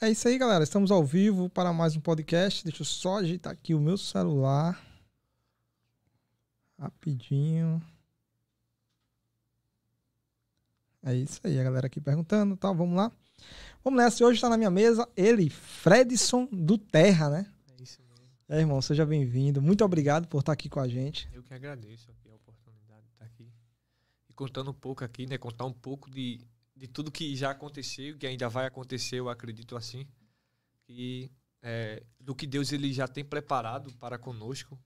É isso aí, galera. Estamos ao vivo para mais um podcast. Deixa eu só ajeitar aqui o meu celular. Rapidinho. É isso aí, a galera aqui perguntando, tá? Vamos lá. Vamos nessa. Hoje está na minha mesa ele, Fredson do Terra, né? É isso mesmo. É, irmão, seja bem-vindo. Muito obrigado por estar tá aqui com a gente. Eu que agradeço a oportunidade de estar tá aqui. E contando um pouco aqui, né? Contar um pouco de de tudo que já aconteceu, que ainda vai acontecer, eu acredito assim, e é, do que Deus ele já tem preparado para conosco.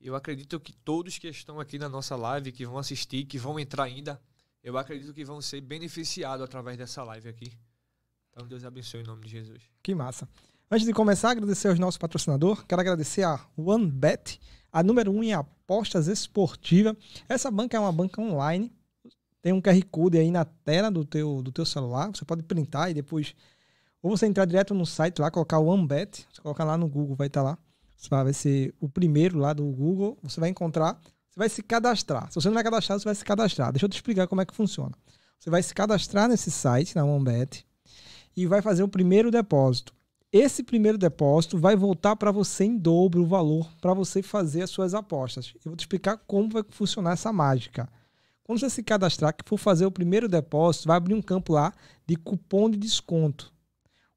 Eu acredito que todos que estão aqui na nossa live, que vão assistir, que vão entrar ainda, eu acredito que vão ser beneficiados através dessa live aqui. Então Deus abençoe em nome de Jesus. Que massa. Antes de começar, agradecer aos nossos patrocinadores. Quero agradecer a OneBet, a número 1 um em apostas esportiva. Essa banca é uma banca online tem um QR Code aí na tela do teu, do teu celular, você pode printar e depois... Ou você entrar direto no site lá, colocar o Ambet, você coloca lá no Google, vai estar tá lá. Você vai ser o primeiro lá do Google, você vai encontrar, você vai se cadastrar. Se você não vai cadastrar, você vai se cadastrar. Deixa eu te explicar como é que funciona. Você vai se cadastrar nesse site, na Ambet, e vai fazer o primeiro depósito. Esse primeiro depósito vai voltar para você em dobro o valor para você fazer as suas apostas. Eu vou te explicar como vai funcionar essa mágica. Quando você se cadastrar, que for fazer o primeiro depósito, vai abrir um campo lá de cupom de desconto.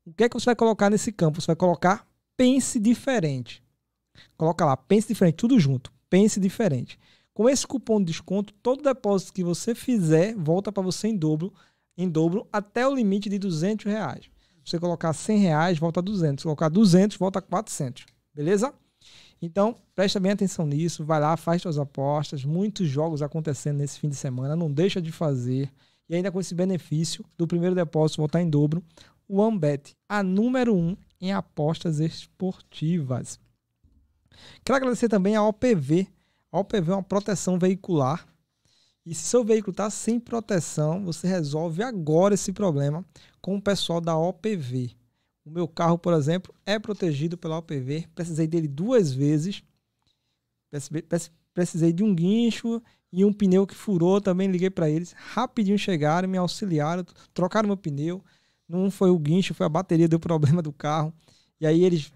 O que é que você vai colocar nesse campo? Você vai colocar pense diferente. Coloca lá, pense diferente, tudo junto. Pense diferente. Com esse cupom de desconto, todo depósito que você fizer volta para você em dobro, em dobro até o limite de 200 reais. Se você colocar 100 reais, volta 200. Se colocar 200, volta 400. Beleza? Então, presta bem atenção nisso, vai lá, faz suas apostas, muitos jogos acontecendo nesse fim de semana, não deixa de fazer. E ainda com esse benefício do primeiro depósito voltar em dobro, o Ambet, a número um em apostas esportivas. Quero agradecer também a OPV. A OPV é uma proteção veicular. E se seu veículo está sem proteção, você resolve agora esse problema com o pessoal da OPV. O meu carro, por exemplo, é protegido pela OPV. Precisei dele duas vezes. Precisei de um guincho e um pneu que furou. Também liguei para eles. Rapidinho chegaram, me auxiliaram, trocaram meu pneu. Não foi o guincho, foi a bateria, deu problema do carro. E aí eles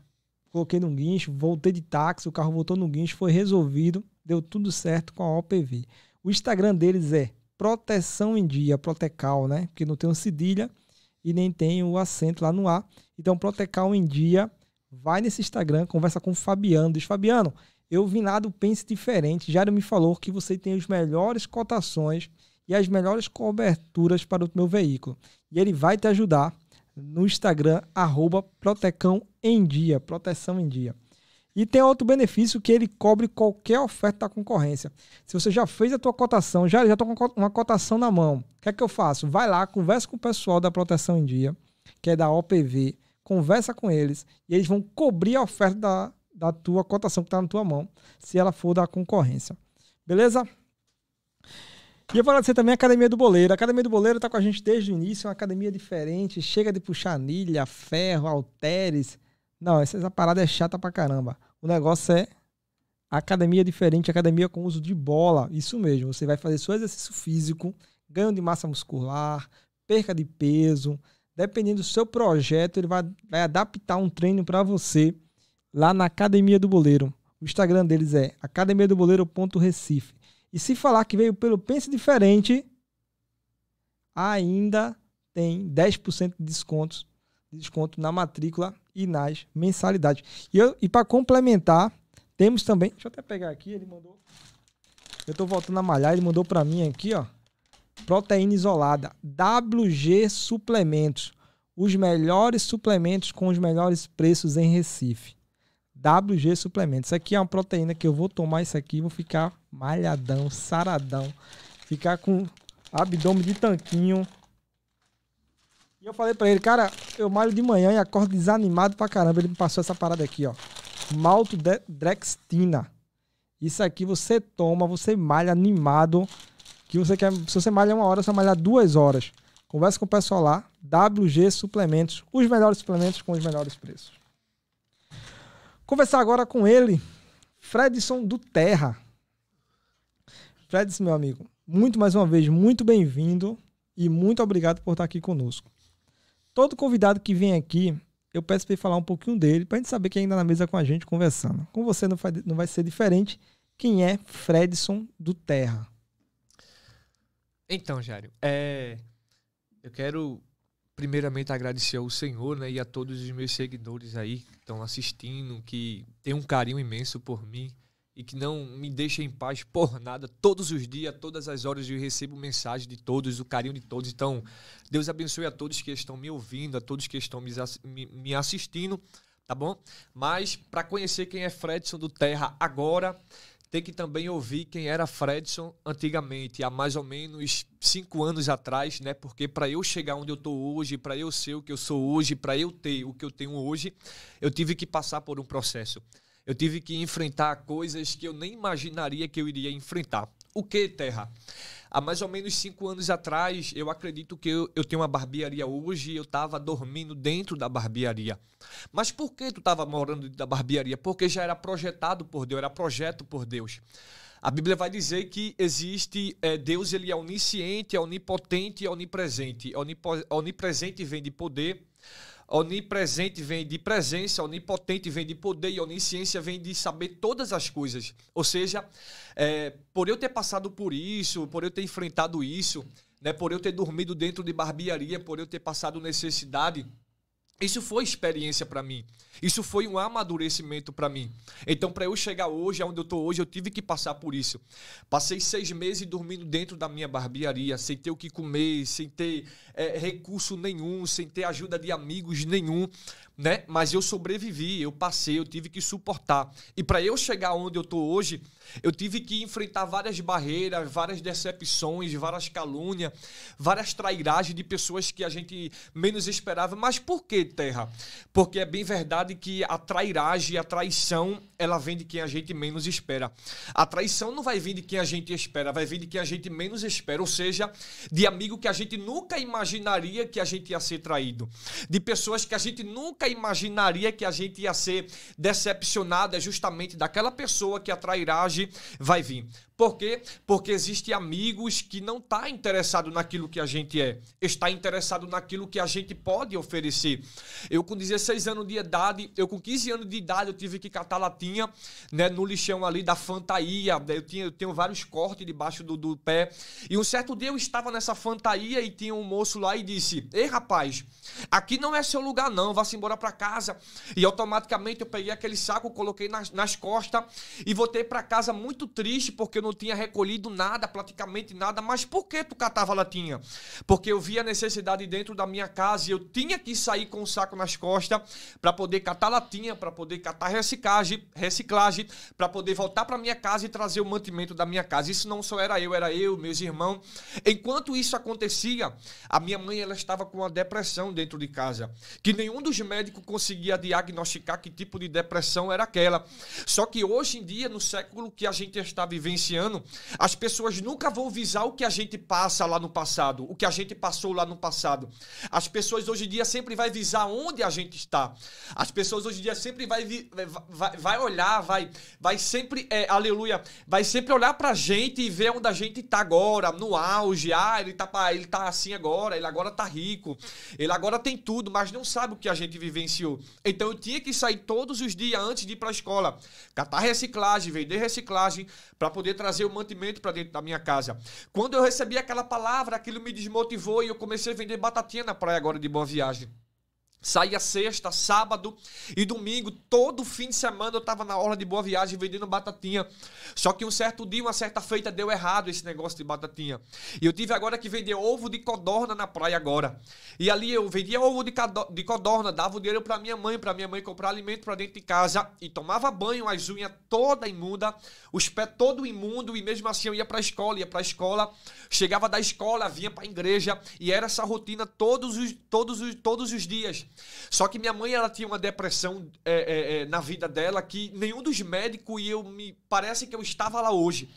coloquei no guincho, voltei de táxi, o carro voltou no guincho, foi resolvido, deu tudo certo com a OPV. O Instagram deles é Proteção em Dia, Protecal, né? Porque não tem um cedilha e nem tem o acento lá no A. Então, Protecal em dia, vai nesse Instagram, conversa com o Fabiano. Diz, Fabiano, eu vim lá do Pense Diferente. ele me falou que você tem as melhores cotações e as melhores coberturas para o meu veículo. E ele vai te ajudar no Instagram, arroba Protecão em dia, proteção em dia. E tem outro benefício que ele cobre qualquer oferta da concorrência. Se você já fez a tua cotação, já já tô com uma cotação na mão. O que é que eu faço? Vai lá, conversa com o pessoal da Proteção em Dia, que é da OPV, conversa com eles e eles vão cobrir a oferta da, da tua cotação que está na tua mão, se ela for da concorrência. Beleza? E eu vou agradecer também a Academia do Boleiro. A Academia do Boleiro está com a gente desde o início, é uma academia diferente, chega de puxar anilha, ferro, halteres, não, essa, essa parada é chata pra caramba. O negócio é academia diferente, academia com uso de bola. Isso mesmo, você vai fazer seu exercício físico, ganho de massa muscular, perca de peso. Dependendo do seu projeto, ele vai, vai adaptar um treino para você lá na Academia do Boleiro. O Instagram deles é academiadoboleiro.recife. E se falar que veio pelo Pense Diferente, ainda tem 10% de descontos, de desconto na matrícula e nas mensalidades. E, eu, e para complementar, temos também. Deixa eu até pegar aqui, ele mandou. Eu estou voltando a malhar, ele mandou para mim aqui, ó. Proteína isolada, WG Suplementos. Os melhores suplementos com os melhores preços em Recife. WG Suplementos. Isso aqui é uma proteína que eu vou tomar isso aqui, vou ficar malhadão, saradão, ficar com abdômen de tanquinho, e eu falei pra ele, cara, eu malho de manhã e acordo desanimado pra caramba. Ele me passou essa parada aqui, ó. Malto Drextina. Isso aqui você toma, você malha animado. Que você quer. Se você malha uma hora, você vai malhar duas horas. Conversa com o pessoal lá. WG Suplementos. Os melhores suplementos com os melhores preços. Conversar agora com ele, Fredson do Terra. Fredson, meu amigo, muito mais uma vez, muito bem-vindo e muito obrigado por estar aqui conosco. Todo convidado que vem aqui, eu peço para ele falar um pouquinho dele, para a gente saber quem ainda é tá na mesa com a gente conversando. Com você não, vai não vai ser diferente. Quem é Fredson do Terra? Então, Jário, é... eu quero primeiramente agradecer ao Senhor né, e a todos os meus seguidores aí que estão assistindo, que tem um carinho imenso por mim e que não me deixa em paz por nada. Todos os dias, todas as horas, eu recebo mensagem de todos, o carinho de todos. Então, Deus abençoe a todos que estão me ouvindo, a todos que estão me assistindo, tá bom? Mas, para conhecer quem é Fredson do Terra agora, tem que também ouvir quem era Fredson antigamente, há mais ou menos cinco anos atrás, né? Porque para eu chegar onde eu estou hoje, para eu ser o que eu sou hoje, para eu ter o que eu tenho hoje, eu tive que passar por um processo eu tive que enfrentar coisas que eu nem imaginaria que eu iria enfrentar. O que, Terra? Há mais ou menos cinco anos atrás, eu acredito que eu, eu tenho uma barbearia hoje e eu estava dormindo dentro da barbearia. Mas por que tu estava morando dentro da barbearia? Porque já era projetado por Deus, era projeto por Deus. A Bíblia vai dizer que existe é, Deus, ele é onisciente, é onipotente e é onipresente. Onipo, onipresente vem de poder. Onipresente vem de presença, onipotente vem de poder e onisciência vem de saber todas as coisas. Ou seja, é, por eu ter passado por isso, por eu ter enfrentado isso, né, por eu ter dormido dentro de barbearia, por eu ter passado necessidade, isso foi experiência para mim. Isso foi um amadurecimento para mim. Então, para eu chegar hoje, onde eu tô hoje, eu tive que passar por isso. Passei seis meses dormindo dentro da minha barbearia, sem ter o que comer, sem ter é, recurso nenhum, sem ter ajuda de amigos nenhum, né? Mas eu sobrevivi, eu passei, eu tive que suportar. E para eu chegar onde eu tô hoje, eu tive que enfrentar várias barreiras, várias decepções, várias calúnias, várias trairagens de pessoas que a gente menos esperava. Mas por quê? Terra. Porque é bem verdade que a trairagem, a traição, ela vem de quem a gente menos espera. A traição não vai vir de quem a gente espera, vai vir de quem a gente menos espera. Ou seja, de amigo que a gente nunca imaginaria que a gente ia ser traído. De pessoas que a gente nunca imaginaria que a gente ia ser decepcionado. É justamente daquela pessoa que a trairagem vai vir. Por quê? Porque existe amigos que não tá interessado naquilo que a gente é, está interessado naquilo que a gente pode oferecer. Eu com 16 anos de idade, eu com 15 anos de idade, eu tive que catar latinha, né, no lixão ali da fantaia. Eu, tinha, eu tenho vários cortes debaixo do, do pé. E um certo dia eu estava nessa fantaia e tinha um moço lá e disse: "Ei, rapaz, aqui não é seu lugar não, vá-se embora para casa". E automaticamente eu peguei aquele saco, coloquei nas, nas costas e voltei para casa muito triste porque eu não tinha recolhido nada, praticamente nada. Mas por que tu catava latinha? Porque eu via a necessidade dentro da minha casa e eu tinha que sair com o saco nas costas para poder catar latinha, para poder catar reciclagem, reciclagem para poder voltar para minha casa e trazer o mantimento da minha casa. Isso não só era eu, era eu, meus irmãos. Enquanto isso acontecia, a minha mãe ela estava com uma depressão dentro de casa, que nenhum dos médicos conseguia diagnosticar que tipo de depressão era aquela. Só que hoje em dia, no século que a gente está vivenciando, ano, as pessoas nunca vão visar o que a gente passa lá no passado, o que a gente passou lá no passado. As pessoas hoje em dia sempre vai visar onde a gente está. As pessoas hoje em dia sempre vai, vai, vai olhar, vai, vai sempre, é, aleluia, vai sempre olhar pra gente e ver onde a gente tá agora, no auge. Ah, ele tá, ele tá assim agora, ele agora tá rico, ele agora tem tudo, mas não sabe o que a gente vivenciou. Então eu tinha que sair todos os dias antes de ir pra escola, catar reciclagem, vender reciclagem, para poder trabalhar trazer o mantimento para dentro da minha casa. Quando eu recebi aquela palavra, aquilo me desmotivou e eu comecei a vender batatinha na praia agora de Boa Viagem. Saía sexta, sábado e domingo. Todo fim de semana eu tava na orla de Boa Viagem vendendo batatinha. Só que um certo dia, uma certa feita, deu errado esse negócio de batatinha. E eu tive agora que vender ovo de codorna na praia agora. E ali eu vendia ovo de, de codorna, dava o dinheiro pra minha mãe, pra minha mãe comprar alimento pra dentro de casa. E tomava banho, as unhas toda imunda, os pés todo imundo. E mesmo assim eu ia pra escola, ia pra escola. Chegava da escola, vinha pra igreja. E era essa rotina todos os, todos os, todos os dias. Só que minha mãe ela tinha uma depressão é, é, é, na vida dela que nenhum dos médicos e eu me parece que eu estava lá hoje.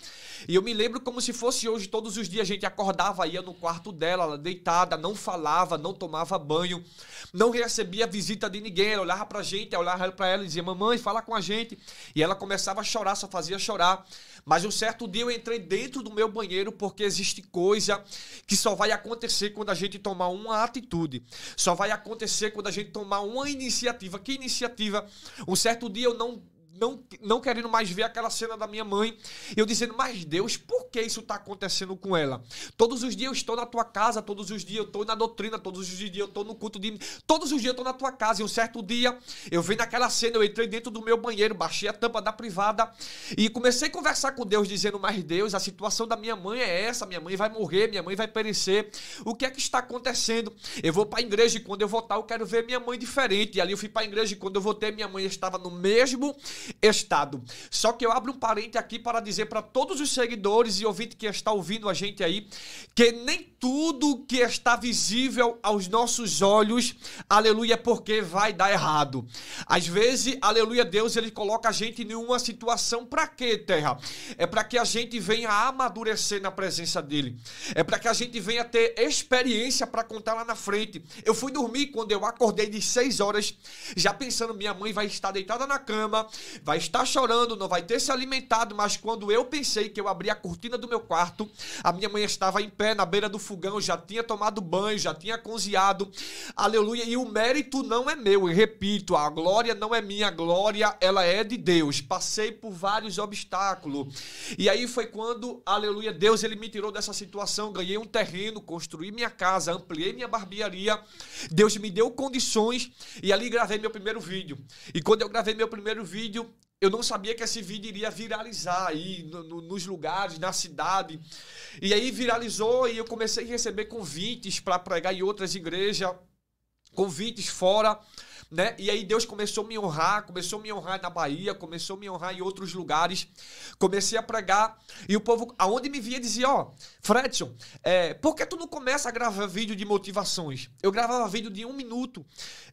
E eu me lembro como se fosse hoje, todos os dias a gente acordava, ia no quarto dela, ela deitada, não falava, não tomava banho, não recebia visita de ninguém, ela olhava pra gente, olhava para ela e dizia, mamãe, fala com a gente. E ela começava a chorar, só fazia chorar. Mas um certo dia eu entrei dentro do meu banheiro porque existe coisa que só vai acontecer quando a gente tomar uma atitude. Só vai acontecer quando a gente tomar uma iniciativa. Que iniciativa? Um certo dia eu não não, não querendo mais ver aquela cena da minha mãe. Eu dizendo, mas Deus, por que isso está acontecendo com ela? Todos os dias eu estou na tua casa, todos os dias eu estou na doutrina, todos os dias eu estou no culto de. Todos os dias eu estou na tua casa. E um certo dia eu vi naquela cena, eu entrei dentro do meu banheiro, baixei a tampa da privada e comecei a conversar com Deus, dizendo, mas Deus, a situação da minha mãe é essa, minha mãe vai morrer, minha mãe vai perecer. O que é que está acontecendo? Eu vou para a igreja e quando eu voltar eu quero ver minha mãe diferente. E ali eu fui para a igreja e quando eu voltei minha mãe estava no mesmo Estado. Só que eu abro um parente aqui para dizer para todos os seguidores e ouvintes que está ouvindo a gente aí que nem tudo que está visível aos nossos olhos, aleluia, é porque vai dar errado. Às vezes, aleluia, Deus ele coloca a gente em uma situação para quê, terra? É para que a gente venha amadurecer na presença dele. É para que a gente venha ter experiência para contar lá na frente. Eu fui dormir quando eu acordei de 6 horas, já pensando minha mãe vai estar deitada na cama, vai estar chorando, não vai ter se alimentado, mas quando eu pensei que eu abri a cortina do meu quarto, a minha mãe estava em pé na beira do fogão, já tinha tomado banho, já tinha cozinhado. Aleluia. E o mérito não é meu, e repito, a glória não é minha, a glória ela é de Deus. Passei por vários obstáculos. E aí foi quando, aleluia, Deus ele me tirou dessa situação, ganhei um terreno, construí minha casa, ampliei minha barbearia. Deus me deu condições e ali gravei meu primeiro vídeo. E quando eu gravei meu primeiro vídeo, eu não sabia que esse vídeo iria viralizar aí no, no, nos lugares, na cidade. E aí viralizou e eu comecei a receber convites para pregar em outras igrejas, convites fora né? E aí Deus começou a me honrar, começou a me honrar na Bahia, começou a me honrar em outros lugares. Comecei a pregar e o povo, aonde me via, dizia: Ó, oh, Fredson, é, por que tu não começa a gravar vídeo de motivações? Eu gravava vídeo de um minuto,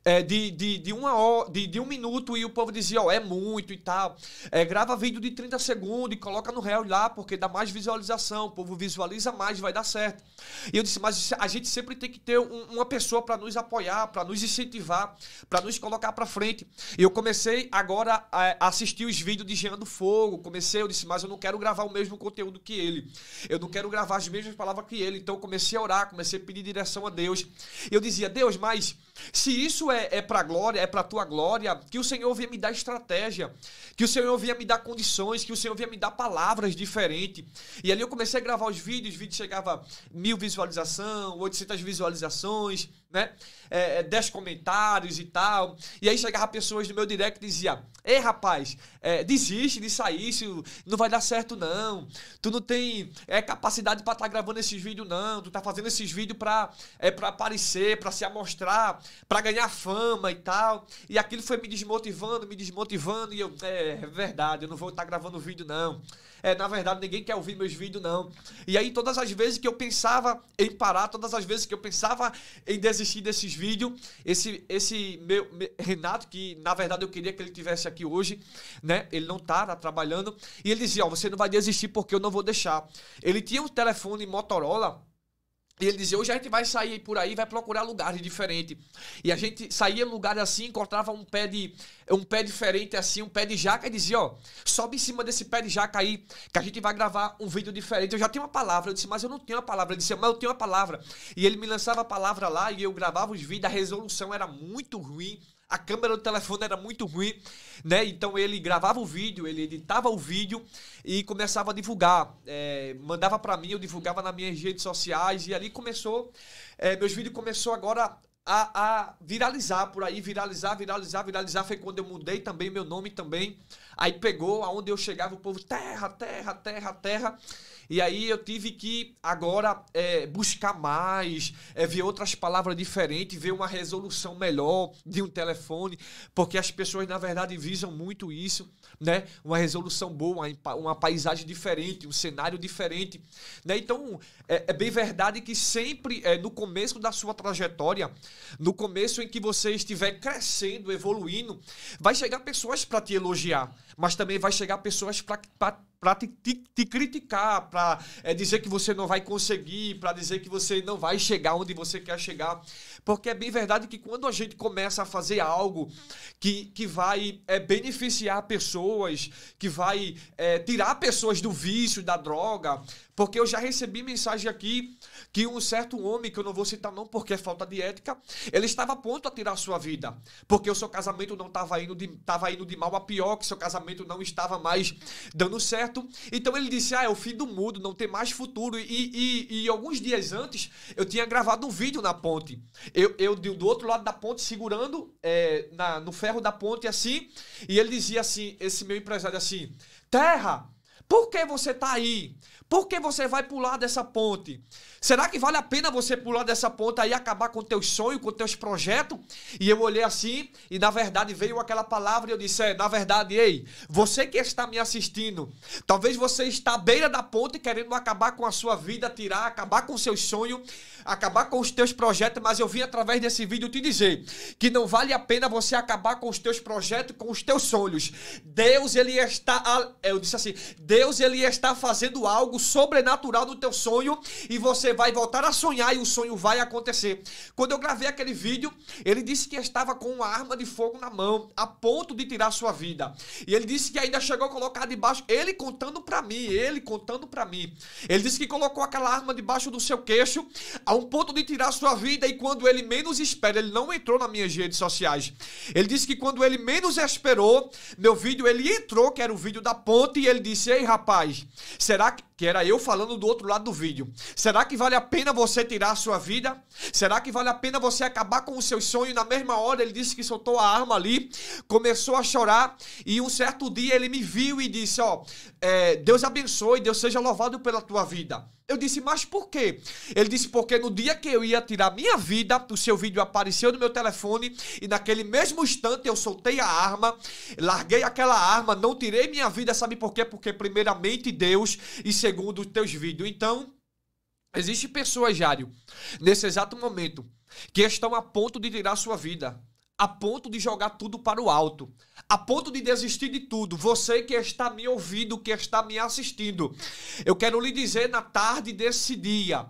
é, de, de, de uma hora, de, de um minuto, e o povo dizia: Ó, oh, é muito e tal. É, grava vídeo de 30 segundos e coloca no réu lá, porque dá mais visualização, o povo visualiza mais, vai dar certo. E eu disse: Mas a gente sempre tem que ter um, uma pessoa para nos apoiar, para nos incentivar, para nos colocar para frente. E eu comecei agora a assistir os vídeos de Jean do Fogo. Comecei, eu disse, mas eu não quero gravar o mesmo conteúdo que ele. Eu não quero gravar as mesmas palavras que ele. Então comecei a orar, comecei a pedir direção a Deus. Eu dizia, Deus, mas se isso é, é para glória, é para tua glória, que o Senhor venha me dar estratégia, que o Senhor venha me dar condições, que o Senhor venha me dar palavras diferentes. E ali eu comecei a gravar os vídeos, os vídeos chegava mil visualização, 800 visualizações né? É, 10 é, comentários e tal. E aí chegava pessoas no meu direct e dizia: Ei, rapaz, é, desiste de sair, isso não vai dar certo, não. Tu não tem é, capacidade para estar tá gravando esses vídeos, não. Tu tá fazendo esses vídeos para é, aparecer, para se amostrar, para ganhar fama e tal. E aquilo foi me desmotivando, me desmotivando. E eu, é, é verdade, eu não vou estar tá gravando vídeo, não. É, na verdade, ninguém quer ouvir meus vídeos, não. E aí, todas as vezes que eu pensava em parar, todas as vezes que eu pensava em desistir, assistindo esses vídeos, esse, esse meu, meu, Renato, que na verdade eu queria que ele tivesse aqui hoje, né? Ele não tá, tá trabalhando. E ele dizia: Ó, oh, você não vai desistir porque eu não vou deixar. Ele tinha um telefone Motorola e ele dizia, hoje a gente vai sair por aí, vai procurar lugares diferentes. E a gente saía em lugares assim, encontrava um pé de um pé diferente assim, um pé de jaca, e dizia, ó, sobe em cima desse pé de jaca aí, que a gente vai gravar um vídeo diferente. Eu já tenho uma palavra, eu disse, mas eu não tenho uma palavra. Ele disse, mas eu tenho uma palavra. E ele me lançava a palavra lá e eu gravava os vídeos, a resolução era muito ruim. A câmera do telefone era muito ruim, né? Então ele gravava o vídeo, ele editava o vídeo e começava a divulgar. É, mandava para mim, eu divulgava nas minhas redes sociais e ali começou. É, meus vídeos começou agora a, a, viralizar por aí, viralizar, viralizar, viralizar. Foi quando eu mudei também meu nome também. Aí pegou, aonde eu chegava, o povo terra, terra, terra, terra. E aí eu tive que agora é, buscar mais, é, ver outras palavras diferentes, ver uma resolução melhor de um telefone, porque as pessoas, na verdade, visam muito isso, né? Uma resolução boa, uma paisagem diferente, um cenário diferente. Né? Então, é, é bem verdade que sempre, é, no começo da sua trajetória, no começo em que você estiver crescendo, evoluindo, vai chegar pessoas para te elogiar, mas também vai chegar pessoas para para te, te, te, criticar, para é, eh, dizer que você não vai conseguir, para dizer que você não vai chegar onde você quer chegar. Porque é bem verdade que quando a gente começa a fazer algo que, que vai é, beneficiar pessoas, que vai é, tirar pessoas do vício, da droga, porque eu já recebi mensagem aqui que um certo homem, que eu não vou citar não porque é falta de ética, ele estava a ponto a tirar a sua vida. Porque o seu casamento não estava indo, de, estava indo de mal a pior, que seu casamento não estava mais dando certo. Então ele disse, ah, é o fim do mundo, não tem mais futuro. E, e, e alguns dias antes, eu tinha gravado um vídeo na ponte. Eu, eu do outro lado da ponte, segurando é, na, no ferro da ponte assim, e ele dizia assim, esse meu empresário assim, terra... Por que você está aí? Por que você vai pular dessa ponte? Será que vale a pena você pular dessa ponte aí e acabar com teus sonhos, com teus projetos? E eu olhei assim e na verdade veio aquela palavra e eu disse, é, na verdade, ei, você que está me assistindo, talvez você está à beira da ponte querendo acabar com a sua vida, tirar, acabar com seus sonhos, acabar com os teus projetos, mas eu vim através desse vídeo te dizer que não vale a pena você acabar com os teus projetos, com os teus sonhos. Deus, ele está, eu disse assim, Deus Deus ele está fazendo algo sobrenatural no teu sonho e você vai voltar a sonhar e o sonho vai acontecer. Quando eu gravei aquele vídeo, ele disse que estava com uma arma de fogo na mão, a ponto de tirar sua vida. E ele disse que ainda chegou a colocar debaixo, ele contando para mim, ele contando para mim. Ele disse que colocou aquela arma debaixo do seu queixo, a um ponto de tirar sua vida e quando ele menos espera, ele não entrou nas minhas redes sociais. Ele disse que quando ele menos esperou, meu vídeo ele entrou, que era o vídeo da ponte e ele disse: "Ei, rapaz, será que que era eu falando do outro lado do vídeo. Será que vale a pena você tirar a sua vida? Será que vale a pena você acabar com o seu sonho? na mesma hora ele disse que soltou a arma ali, começou a chorar e um certo dia ele me viu e disse: Ó, oh, é, Deus abençoe, Deus seja louvado pela tua vida. Eu disse, mas por quê? Ele disse, porque no dia que eu ia tirar minha vida, o seu vídeo apareceu no meu telefone e naquele mesmo instante eu soltei a arma, larguei aquela arma, não tirei minha vida, sabe por quê? Porque primeiramente Deus e segundo os teus vídeos. Então, existem pessoas, Jário, nesse exato momento, que estão a ponto de tirar sua vida, a ponto de jogar tudo para o alto, a ponto de desistir de tudo. Você que está me ouvindo, que está me assistindo, eu quero lhe dizer na tarde desse dia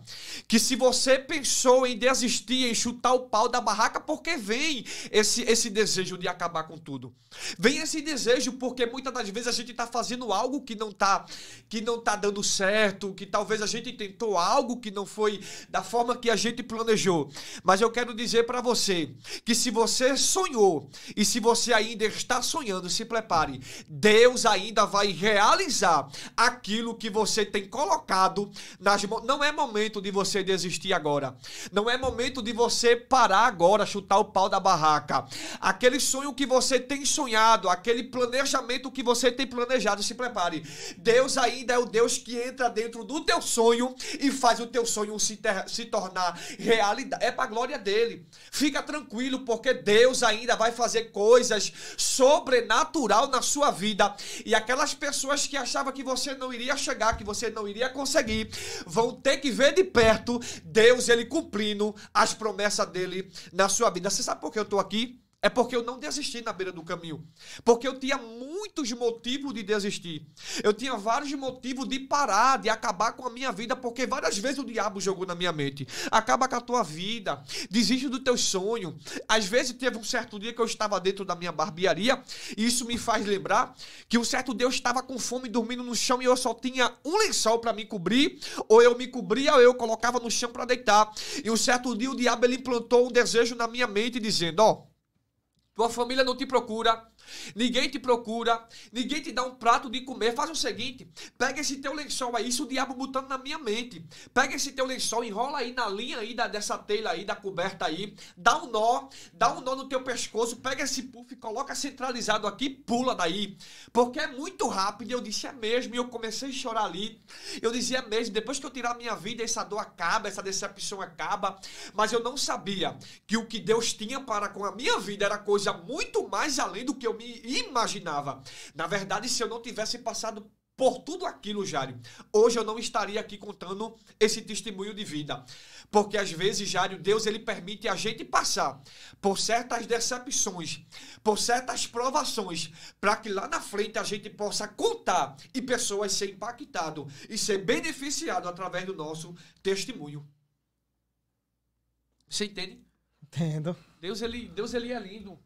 que se você pensou em desistir, em chutar o pau da barraca, porque vem esse, esse desejo de acabar com tudo. Vem esse desejo porque muitas das vezes a gente está fazendo algo que não está que não tá dando certo, que talvez a gente tentou algo que não foi da forma que a gente planejou. Mas eu quero dizer para você que se você sonhou e se você ainda está sonhando, se prepare. Deus ainda vai realizar aquilo que você tem colocado nas mãos. Não é momento de você desistir agora. Não é momento de você parar agora, chutar o pau da barraca. Aquele sonho que você tem sonhado, aquele planejamento que você tem planejado, se prepare. Deus ainda é o Deus que entra dentro do teu sonho e faz o teu sonho se, ter, se tornar realidade. É para a glória dele. Fica tranquilo, porque Deus ainda vai fazer coisas sobre sobrenatural na sua vida. E aquelas pessoas que achavam que você não iria chegar, que você não iria conseguir, vão ter que ver de perto Deus ele cumprindo as promessas dele na sua vida. Você sabe por que eu estou aqui? É porque eu não desisti na beira do caminho. Porque eu tinha muitos motivos de desistir. Eu tinha vários motivos de parar, de acabar com a minha vida, porque várias vezes o diabo jogou na minha mente. Acaba com a tua vida, desiste do teu sonho. Às vezes teve um certo dia que eu estava dentro da minha barbearia, e isso me faz lembrar que um certo Deus estava com fome, dormindo no chão, e eu só tinha um lençol para me cobrir, ou eu me cobria, ou eu colocava no chão para deitar. E um certo dia o diabo ele implantou um desejo na minha mente, dizendo: Ó. Oh, tua família não te procura, Ninguém te procura, ninguém te dá um prato de comer. Faz o seguinte: pega esse teu lençol aí, isso o diabo botando na minha mente. Pega esse teu lençol, enrola aí na linha aí da, dessa telha aí, da coberta aí, dá um nó, dá um nó no teu pescoço, pega esse puff, coloca centralizado aqui, pula daí. Porque é muito rápido. Eu disse, é mesmo, e eu comecei a chorar ali. Eu dizia é mesmo, depois que eu tirar minha vida, essa dor acaba, essa decepção acaba. Mas eu não sabia que o que Deus tinha para com a minha vida era coisa muito mais além do que eu eu me imaginava. Na verdade, se eu não tivesse passado por tudo aquilo, Jário, hoje eu não estaria aqui contando esse testemunho de vida. Porque às vezes, Jário, Deus ele permite a gente passar por certas decepções, por certas provações, para que lá na frente a gente possa contar e pessoas ser impactado e ser beneficiado através do nosso testemunho. Você entende? Entendo. Deus ele, Deus ele é lindo.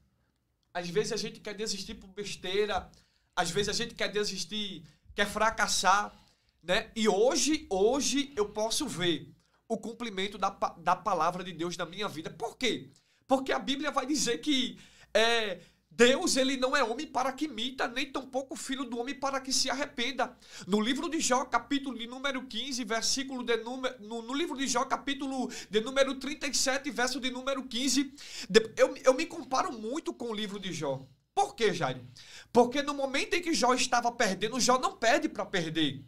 Às vezes a gente quer desistir por besteira, às vezes a gente quer desistir, quer fracassar, né? E hoje, hoje eu posso ver o cumprimento da, da palavra de Deus na minha vida. Por quê? Porque a Bíblia vai dizer que é, Deus, ele não é homem para que minta, nem tampouco filho do homem para que se arrependa. No livro de Jó, capítulo de número 15, versículo de número. No, no livro de Jó, capítulo de número 37, verso de número 15. De, eu, eu me comparo muito com o livro de Jó. Por quê, Jair? Porque no momento em que Jó estava perdendo, Jó não pede para perder.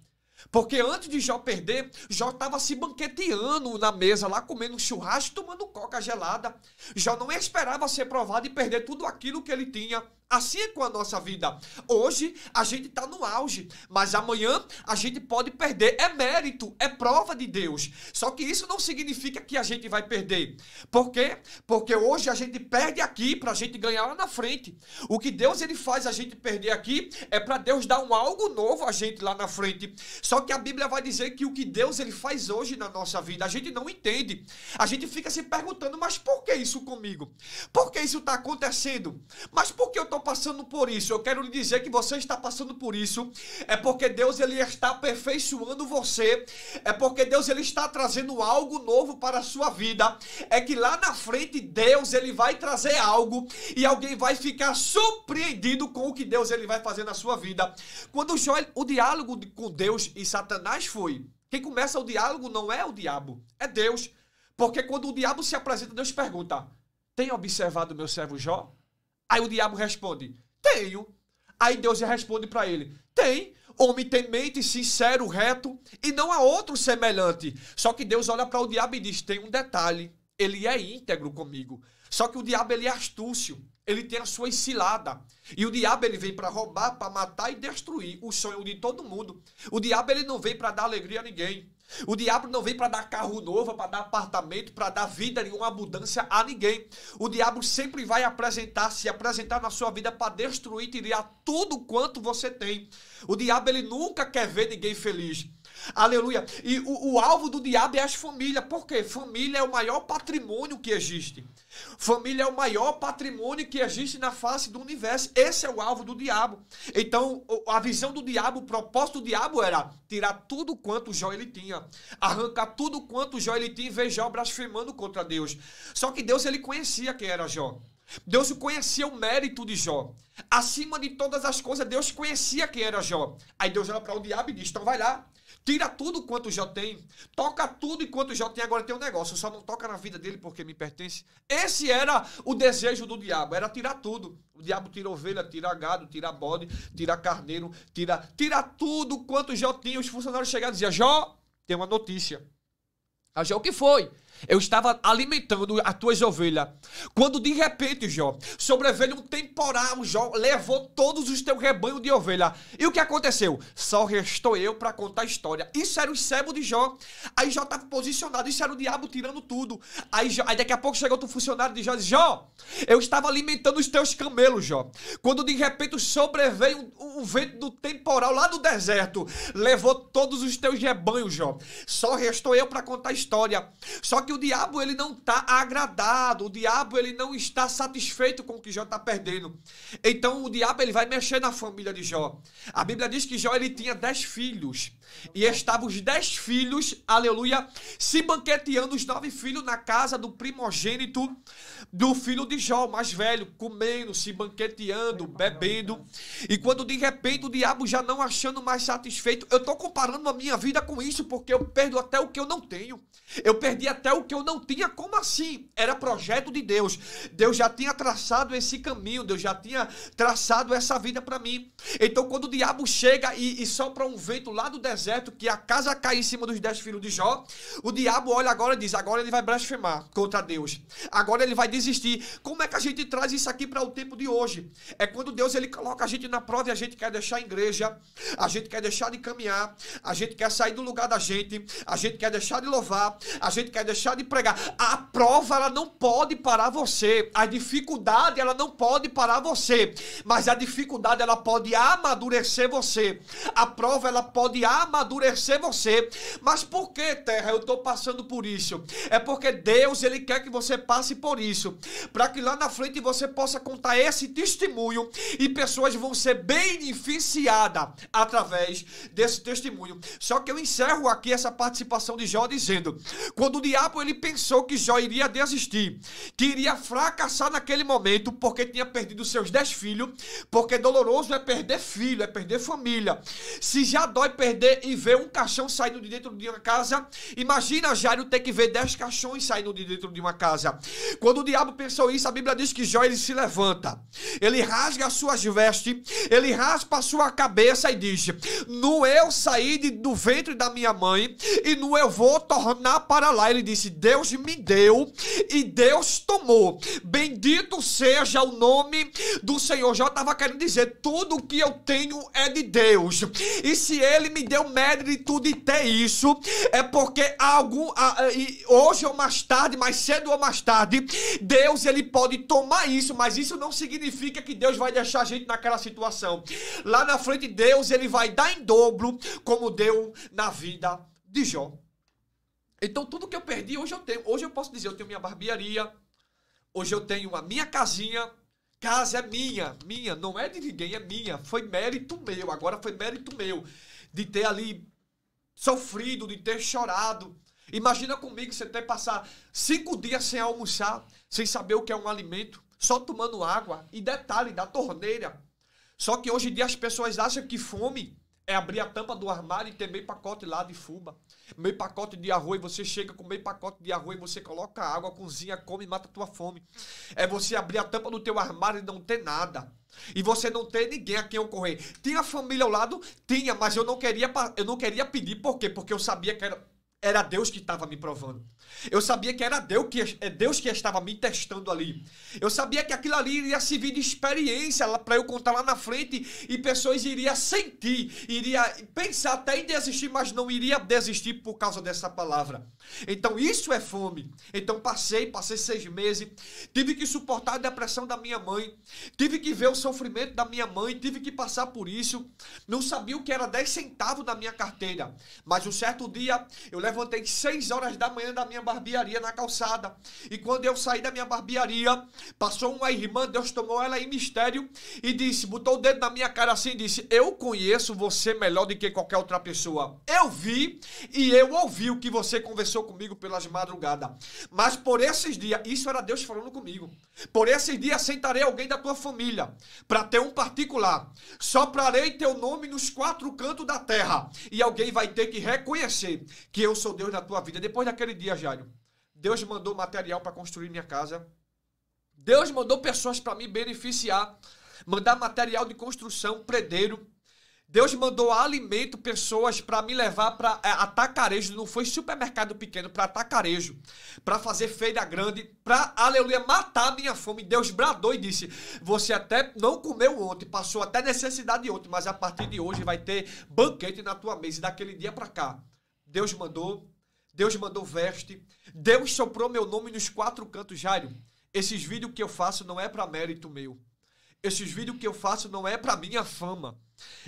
Porque antes de Jó perder, Jó estava se banqueteando na mesa, lá comendo um churrasco, tomando coca gelada. Jó não esperava ser provado e perder tudo aquilo que ele tinha. Assim é com a nossa vida. Hoje a gente está no auge, mas amanhã a gente pode perder. É mérito, é prova de Deus. Só que isso não significa que a gente vai perder. Por quê? Porque hoje a gente perde aqui para a gente ganhar lá na frente. O que Deus ele faz a gente perder aqui é para Deus dar um algo novo a gente lá na frente. Só que a Bíblia vai dizer que o que Deus ele faz hoje na nossa vida a gente não entende. A gente fica se perguntando, mas por que isso comigo? Por que isso está acontecendo? Mas por que eu estou passando por isso. Eu quero lhe dizer que você está passando por isso. É porque Deus ele está aperfeiçoando você. É porque Deus ele está trazendo algo novo para a sua vida. É que lá na frente Deus ele vai trazer algo e alguém vai ficar surpreendido com o que Deus ele vai fazer na sua vida. Quando Joel, o diálogo com Deus e Satanás foi, quem começa o diálogo não é o diabo, é Deus. Porque quando o diabo se apresenta, Deus pergunta: Tem observado meu servo Jó? Aí o diabo responde: Tenho. Aí Deus responde para ele: Tem. Homem temente, sincero, reto, e não há outro semelhante. Só que Deus olha para o diabo e diz: Tem um detalhe. Ele é íntegro comigo. Só que o diabo ele é astúcio. Ele tem a sua cilada. E o diabo ele vem para roubar, para matar e destruir o sonho de todo mundo. O diabo ele não vem para dar alegria a ninguém. O diabo não vem para dar carro novo, para dar apartamento, para dar vida nenhuma abundância a ninguém. O diabo sempre vai apresentar, se apresentar na sua vida para destruir, e tirar tudo quanto você tem. O diabo ele nunca quer ver ninguém feliz. Aleluia. E o, o, alvo do diabo é as famílias. Por quê? Família é o maior patrimônio que existe. Família é o maior patrimônio que existe na face do universo. Esse é o alvo do diabo. Então, a visão do diabo, o propósito do diabo era tirar tudo quanto Jó ele tinha, arrancar tudo quanto Jó ele tinha e ver Jó blasfemando contra Deus. Só que Deus ele conhecia quem era Jó. Deus conhecia o mérito de Jó. Acima de todas as coisas, Deus conhecia quem era Jó. Aí Deus olha para o diabo e diz: então vai lá, tira tudo quanto Jó tem, toca tudo enquanto Jó tem. Agora tem um negócio, só não toca na vida dele porque me pertence. Esse era o desejo do diabo, era tirar tudo. O diabo tira ovelha, tira gado, tira bode, tira carneiro, tira, tira tudo quanto Jó tinha. Os funcionários chegaram e diziam: Jó, tem uma notícia. A Jó, o que foi? Eu estava alimentando as tuas ovelhas. Quando de repente, Jó, sobreveio um temporal, Jó levou todos os teus rebanhos de ovelha. E o que aconteceu? Só restou eu para contar a história. Isso era o sebo de Jó. Aí Jó estava posicionado, isso era o diabo tirando tudo. Aí, Jó, aí daqui a pouco chegou outro funcionário de Jó e disse, Jó, eu estava alimentando os teus camelos, Jó. Quando de repente sobreveio um, um vento do temporal lá do deserto, levou todos os teus rebanhos, Jó. Só restou eu para contar a história. Só que que o diabo ele não está agradado, o diabo ele não está satisfeito com o que Jó está perdendo. Então o diabo ele vai mexer na família de Jó. A Bíblia diz que Jó ele tinha dez filhos e estavam os dez filhos, aleluia, se banqueteando os nove filhos na casa do primogênito do filho de Jó, mais velho, comendo, se banqueteando, bebendo. E quando de repente o diabo já não achando mais satisfeito, eu estou comparando a minha vida com isso porque eu perdo até o que eu não tenho. Eu perdi até o que eu não tinha. Como assim? Era projeto de Deus. Deus já tinha traçado esse caminho, Deus já tinha traçado essa vida para mim. Então, quando o diabo chega e, e sopra um vento lá do deserto, que a casa cai em cima dos dez filhos de Jó, o diabo olha agora e diz: agora ele vai blasfemar contra Deus. Agora ele vai desistir. Como é que a gente traz isso aqui para o tempo de hoje? É quando Deus ele coloca a gente na prova e a gente quer deixar a igreja, a gente quer deixar de caminhar, a gente quer sair do lugar da gente, a gente quer deixar de louvar, a gente quer deixar deixar de pregar. A prova ela não pode parar você. A dificuldade ela não pode parar você, mas a dificuldade ela pode amadurecer você. A prova ela pode amadurecer você. Mas por que, terra, eu estou passando por isso? É porque Deus ele quer que você passe por isso, para que lá na frente você possa contar esse testemunho e pessoas vão ser beneficiadas através desse testemunho. Só que eu encerro aqui essa participação de Jó dizendo: quando o diabo diabo ele pensou que Jó iria desistir, que iria fracassar naquele momento porque tinha perdido seus dez filhos, porque doloroso é perder filho, é perder família. Se já dói perder e ver um caixão saindo de dentro de uma casa, imagina Jairo ter que ver dez caixões saindo de dentro de uma casa. Quando o diabo pensou isso, a Bíblia diz que Jó ele se levanta, ele rasga suas vestes, ele raspa a sua cabeça e diz: No eu saí de, do ventre da minha mãe e no eu vou tornar para lá. Ele diz disse: Deus me deu e Deus tomou. Bendito seja o nome do Senhor. Já estava querendo dizer: tudo que eu tenho é de Deus. E se Ele me deu mérito de tudo e ter isso, é porque algum, hoje ou mais tarde, mais cedo ou mais tarde, Deus ele pode tomar isso, mas isso não significa que Deus vai deixar a gente naquela situação. Lá na frente, Deus ele vai dar em dobro, como deu na vida de Jó. Então tudo que eu perdi hoje eu tenho. Hoje eu posso dizer, eu tenho minha barbearia, hoje eu tenho a minha casinha. Casa é minha, minha, não é de ninguém, é minha. Foi mérito meu, agora foi mérito meu de ter ali sofrido, de ter chorado. Imagina comigo você ter passar cinco dias sem almoçar, sem saber o que é um alimento, só tomando água e detalhe da torneira. Só que hoje em dia as pessoas acham que fome é abrir a tampa do armário e ter meio pacote lá de fuba, Meio pacote de arroz, você chega com meio pacote de arroz, e você coloca água, cozinha, come e mata a tua fome. É você abrir a tampa do teu armário e não ter nada. E você não ter ninguém a quem ocorrer. Tinha família ao lado? Tinha, mas eu não queria eu não queria pedir por quê? Porque eu sabia que era era Deus que estava me provando. Eu sabia que era Deus que, é Deus que estava me testando ali. Eu sabia que aquilo ali iria servir de experiência para eu contar lá na frente e pessoas iriam sentir, iria pensar até em desistir, mas não iria desistir por causa dessa palavra. Então isso é fome. Então passei, passei seis meses, tive que suportar a depressão da minha mãe, tive que ver o sofrimento da minha mãe, tive que passar por isso. Não sabia o que era 10 centavos na minha carteira, mas um certo dia eu levei levantei 6 horas da manhã da minha barbearia na calçada. E quando eu saí da minha barbearia, passou uma irmã, Deus tomou ela em mistério e disse, botou o dedo na minha cara assim e disse: Eu conheço você melhor do que qualquer outra pessoa. Eu vi e eu ouvi o que você conversou comigo pelas madrugadas. Mas por esses dias, isso era Deus falando comigo. Por esses dias sentarei alguém da tua família para ter um particular. Soprarei teu nome nos quatro cantos da terra e alguém vai ter que reconhecer que eu sou Deus na tua vida. Depois daquele dia, Jário, Deus mandou material para construir minha casa. Deus mandou pessoas para me beneficiar, mandar material de construção, predeiro. Deus mandou alimento, pessoas para me levar para é, atacarejo, não foi supermercado pequeno, para atacarejo, para fazer feira grande, para, aleluia, matar a minha fome. Deus bradou e disse: Você até não comeu ontem, passou até necessidade ontem, mas a partir de hoje vai ter banquete na tua mesa. E daquele dia para cá, Deus mandou, Deus mandou veste, Deus soprou meu nome nos quatro cantos, Jairo. Esses vídeos que eu faço não é para mérito meu. Esses vídeos que eu faço não é para minha fama.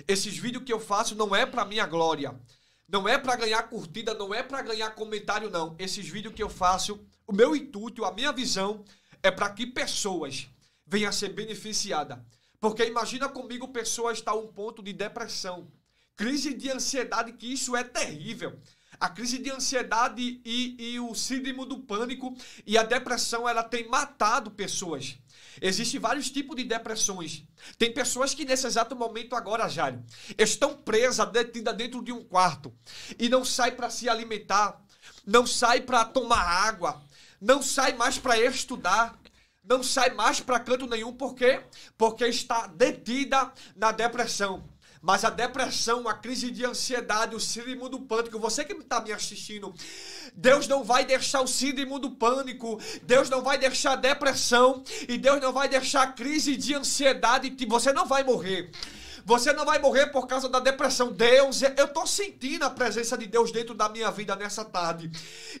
Esses vídeos que eu faço não é para minha glória. Não é para ganhar curtida, não é para ganhar comentário não. Esses vídeos que eu faço, o meu intuito, a minha visão é para que pessoas venham a ser beneficiadas. Porque imagina comigo pessoa estar a um ponto de depressão, crise de ansiedade, que isso é terrível. A crise de ansiedade e, e o síndrome do pânico e a depressão, ela tem matado pessoas. Existem vários tipos de depressões. Tem pessoas que nesse exato momento agora, Jário, estão presas, detidas dentro de um quarto e não sai para se alimentar, não sai para tomar água, não sai mais para estudar, não sai mais para canto nenhum, por quê? Porque está detida na depressão. Mas a depressão, a crise de ansiedade, o síndrome do pânico, você que está me assistindo, Deus não vai deixar o síndrome do pânico, Deus não vai deixar a depressão e Deus não vai deixar a crise de ansiedade, você não vai morrer. Você não vai morrer por causa da depressão. Deus, eu estou sentindo a presença de Deus dentro da minha vida nessa tarde.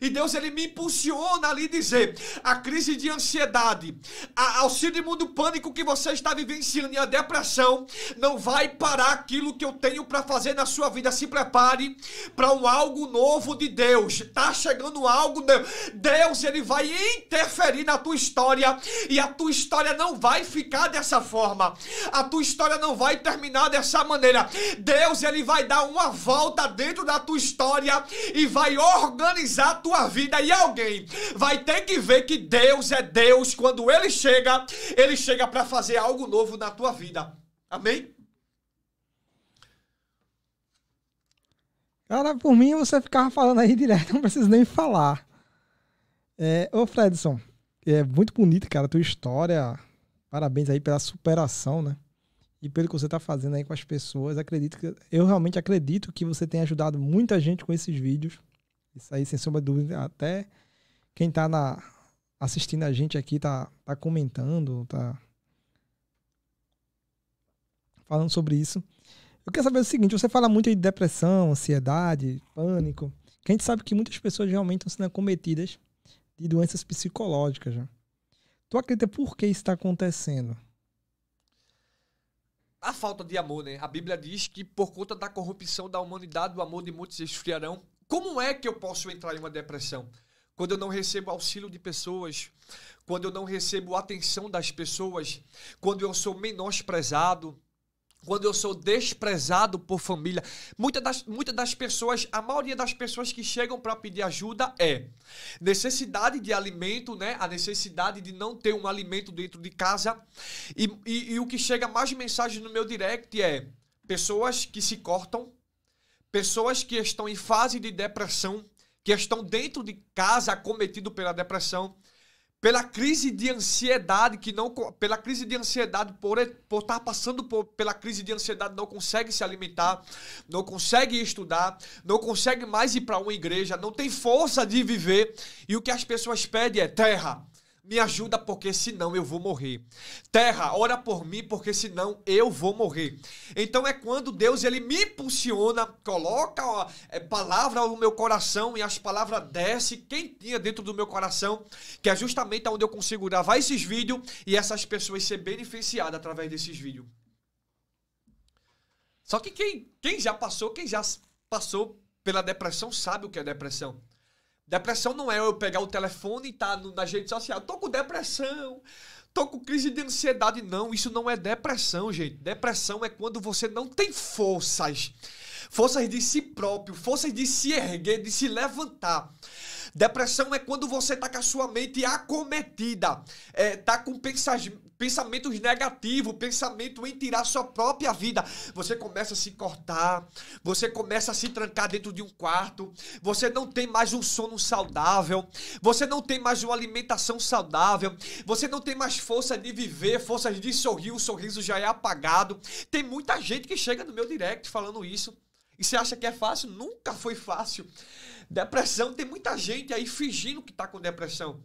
E Deus, ele me impulsiona ali dizer: a crise de ansiedade, a, ao síndrome do pânico que você está vivenciando e a depressão não vai parar aquilo que eu tenho para fazer na sua vida. Se prepare para um algo novo de Deus. Está chegando algo. Deus. Deus, ele vai interferir na tua história e a tua história não vai ficar dessa forma. A tua história não vai terminar terminar dessa maneira. Deus, ele vai dar uma volta dentro da tua história e vai organizar a tua vida. E alguém vai ter que ver que Deus é Deus. Quando ele chega, ele chega para fazer algo novo na tua vida. Amém? Cara, por mim você ficava falando aí direto, não preciso nem falar. É, ô Fredson, é muito bonito, cara, a tua história. Parabéns aí pela superação, né? e pelo que você está fazendo aí com as pessoas. Acredito que eu realmente acredito que você tem ajudado muita gente com esses vídeos. Isso aí, sem sombra de dúvida, até quem está na, assistindo a gente aqui tá, tá comentando, tá falando sobre isso. Eu quero saber o seguinte: você fala muito de depressão, ansiedade, pânico. Que a gente sabe que muitas pessoas realmente estão sendo acometidas de doenças psicológicas. Né? Tu acredita por que isso está acontecendo? a falta de amor, né? A Bíblia diz que por conta da corrupção da humanidade, o amor de muitos esfriarão. Como é que eu posso entrar em uma depressão? Quando eu não recebo auxílio de pessoas, quando eu não recebo atenção das pessoas, quando eu sou menosprezado, quando eu sou desprezado por família. Muitas das, muita das pessoas, a maioria das pessoas que chegam para pedir ajuda é necessidade de alimento, né? A necessidade de não ter um alimento dentro de casa. E, e, e o que chega mais mensagem no meu direct é pessoas que se cortam, pessoas que estão em fase de depressão, que estão dentro de casa acometido pela depressão, pela crise de ansiedade que não pela crise de ansiedade por por estar tá passando por, pela crise de ansiedade não consegue se alimentar, não consegue estudar, não consegue mais ir para uma igreja, não tem força de viver e o que as pessoas pedem é terra me ajuda porque senão eu vou morrer. Terra, ora por mim porque senão eu vou morrer. Então é quando Deus ele me impulsiona, coloca a é, palavra no meu coração e as palavras descem tinha dentro do meu coração, que é justamente onde eu consigo gravar esses vídeos e essas pessoas ser beneficiadas através desses vídeos. Só que quem, quem já passou, quem já passou pela depressão sabe o que é depressão. Depressão não é eu pegar o telefone e estar tá nas redes sociais. Tô com depressão, tô com crise de ansiedade. Não, isso não é depressão, gente. Depressão é quando você não tem forças. Forças de si próprio, forças de se erguer, de se levantar. Depressão é quando você tá com a sua mente acometida, é, tá com pensamentos negativos, pensamento em tirar sua própria vida. Você começa a se cortar, você começa a se trancar dentro de um quarto, você não tem mais um sono saudável, você não tem mais uma alimentação saudável, você não tem mais força de viver, forças de sorrir, o sorriso já é apagado. Tem muita gente que chega no meu direct falando isso. E você acha que é fácil? Nunca foi fácil. Depressão, tem muita gente aí fingindo que está com depressão.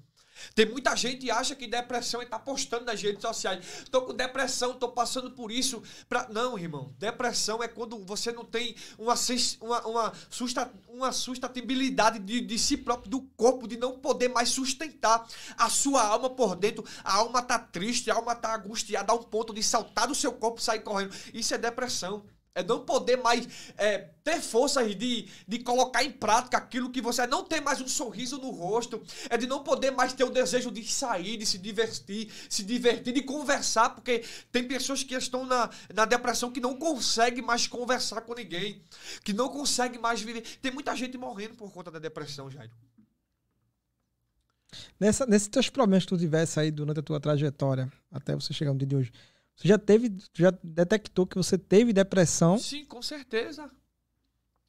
Tem muita gente que acha que depressão é estar tá postando nas redes sociais. Tô com depressão, tô passando por isso. Pra... Não, irmão. Depressão é quando você não tem uma, uma, uma, susta... uma sustentabilidade de, de si próprio, do corpo, de não poder mais sustentar a sua alma por dentro. A alma tá triste, a alma tá angustiada, a um ponto de saltar do seu corpo e sair correndo. Isso é depressão. É não poder mais é, ter forças de, de colocar em prática aquilo que você é. Não ter mais um sorriso no rosto. É de não poder mais ter o desejo de sair, de se divertir, se divertir, de conversar. Porque tem pessoas que estão na, na depressão que não conseguem mais conversar com ninguém. Que não conseguem mais viver. Tem muita gente morrendo por conta da depressão, Jairo. Nessa, nesses teus problemas que tu tivesse aí durante a tua trajetória, até você chegar no dia de hoje você já teve, já detectou que você teve depressão? Sim, com certeza.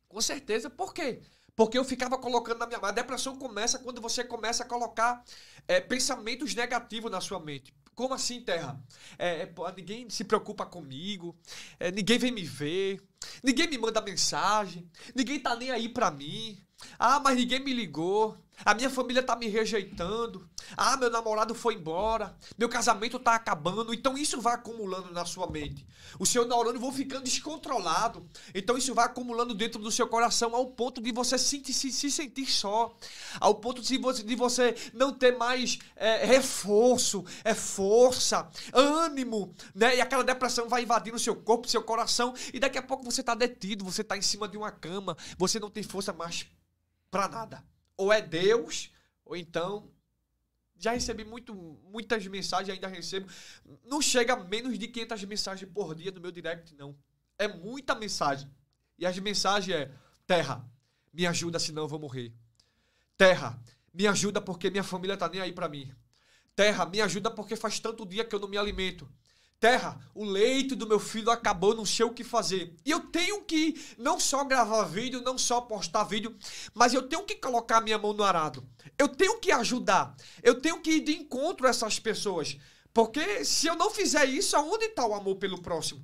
Com certeza. Por quê? Porque eu ficava colocando na minha. A depressão começa quando você começa a colocar é, pensamentos negativos na sua mente. Como assim, Terra? É, é ninguém se preocupa comigo, é, ninguém vem me ver, ninguém me manda mensagem, ninguém tá nem aí pra mim. Ah, mas ninguém me ligou. A minha família tá me rejeitando. Ah, meu namorado foi embora. Meu casamento tá acabando. Então isso vai acumulando na sua mente. O seu neurônio vai ficando descontrolado. Então isso vai acumulando dentro do seu coração ao ponto de você se, se, se sentir só. Ao ponto de você, de você não ter mais é, reforço, é força, ânimo, né? E aquela depressão vai invadindo o seu corpo, seu coração. E daqui a pouco você tá detido, você tá em cima de uma cama. Você não tem força mais para nada ou é Deus, ou então. Já recebi muito, muitas mensagens, ainda recebo. Não chega a menos de 500 mensagens por dia no meu direct, não. É muita mensagem. E as mensagens é: Terra, me ajuda, senão eu vou morrer. Terra, me ajuda porque minha família tá nem aí para mim. Terra, me ajuda porque faz tanto dia que eu não me alimento. Terra, o leito do meu filho acabou, não sei o que fazer. E eu tenho que não só gravar vídeo, não só postar vídeo, mas eu tenho que colocar minha mão no arado. Eu tenho que ajudar. Eu tenho que ir de encontro a essas pessoas. Porque se eu não fizer isso, aonde está o amor pelo próximo?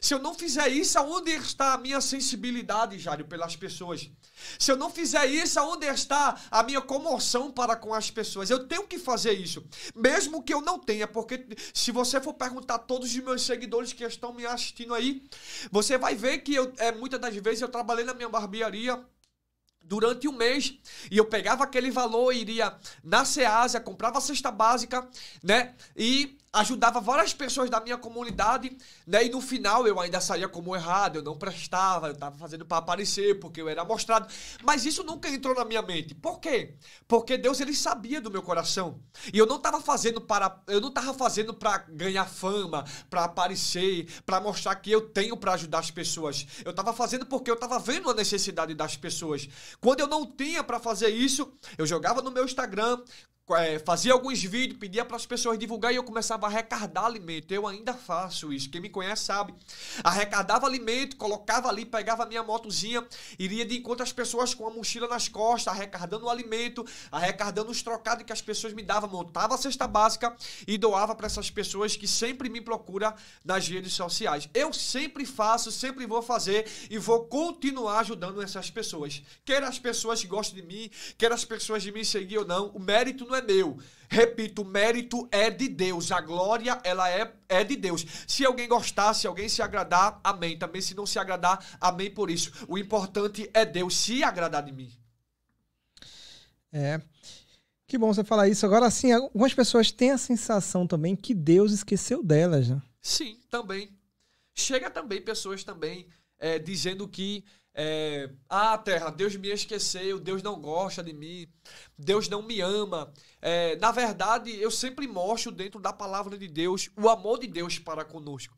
Se eu não fizer isso, aonde está a minha sensibilidade, Jário, pelas pessoas? Se eu não fizer isso, aonde está a minha comoção para com as pessoas? Eu tenho que fazer isso, mesmo que eu não tenha, porque se você for perguntar a todos os meus seguidores que estão me assistindo aí, você vai ver que eu, é, muitas das vezes eu trabalhei na minha barbearia durante um mês e eu pegava aquele valor iria na Ceasa, comprava a cesta básica, né? E ajudava várias pessoas da minha comunidade, né? E no final eu ainda saía como errado, eu não prestava, eu tava fazendo para aparecer, porque eu era mostrado. Mas isso nunca entrou na minha mente. Por quê? Porque Deus ele sabia do meu coração. E eu não tava fazendo para eu não tava fazendo para ganhar fama, para aparecer, para mostrar que eu tenho para ajudar as pessoas. Eu tava fazendo porque eu tava vendo a necessidade das pessoas. Quando eu não tinha para fazer isso, eu jogava no meu Instagram, é, fazia alguns vídeos, pedia para as pessoas divulgar e eu começava a arrecadar alimento. Eu ainda faço isso, quem me conhece sabe. Arrecadava alimento, colocava ali, pegava minha motozinha, iria de encontro às pessoas com a mochila nas costas, arrecadando o alimento, arrecadando os trocados que as pessoas me davam, montava a cesta básica e doava para essas pessoas que sempre me procuram nas redes sociais. Eu sempre faço, sempre vou fazer e vou continuar ajudando essas pessoas. Quer as pessoas que gostem de mim, quer as pessoas de me seguir ou não, o mérito não é meu. Repito, o mérito é de Deus, a glória ela é, é de Deus. Se alguém gostar, se alguém se agradar, amém. Também se não se agradar, amém por isso. O importante é Deus se agradar de mim. É. Que bom você falar isso. Agora, assim, algumas pessoas têm a sensação também que Deus esqueceu delas, né? Sim, também. Chega também pessoas também é, dizendo que é, ah, terra, Deus me esqueceu, Deus não gosta de mim, Deus não me ama. É, na verdade, eu sempre mostro dentro da palavra de Deus o amor de Deus para conosco.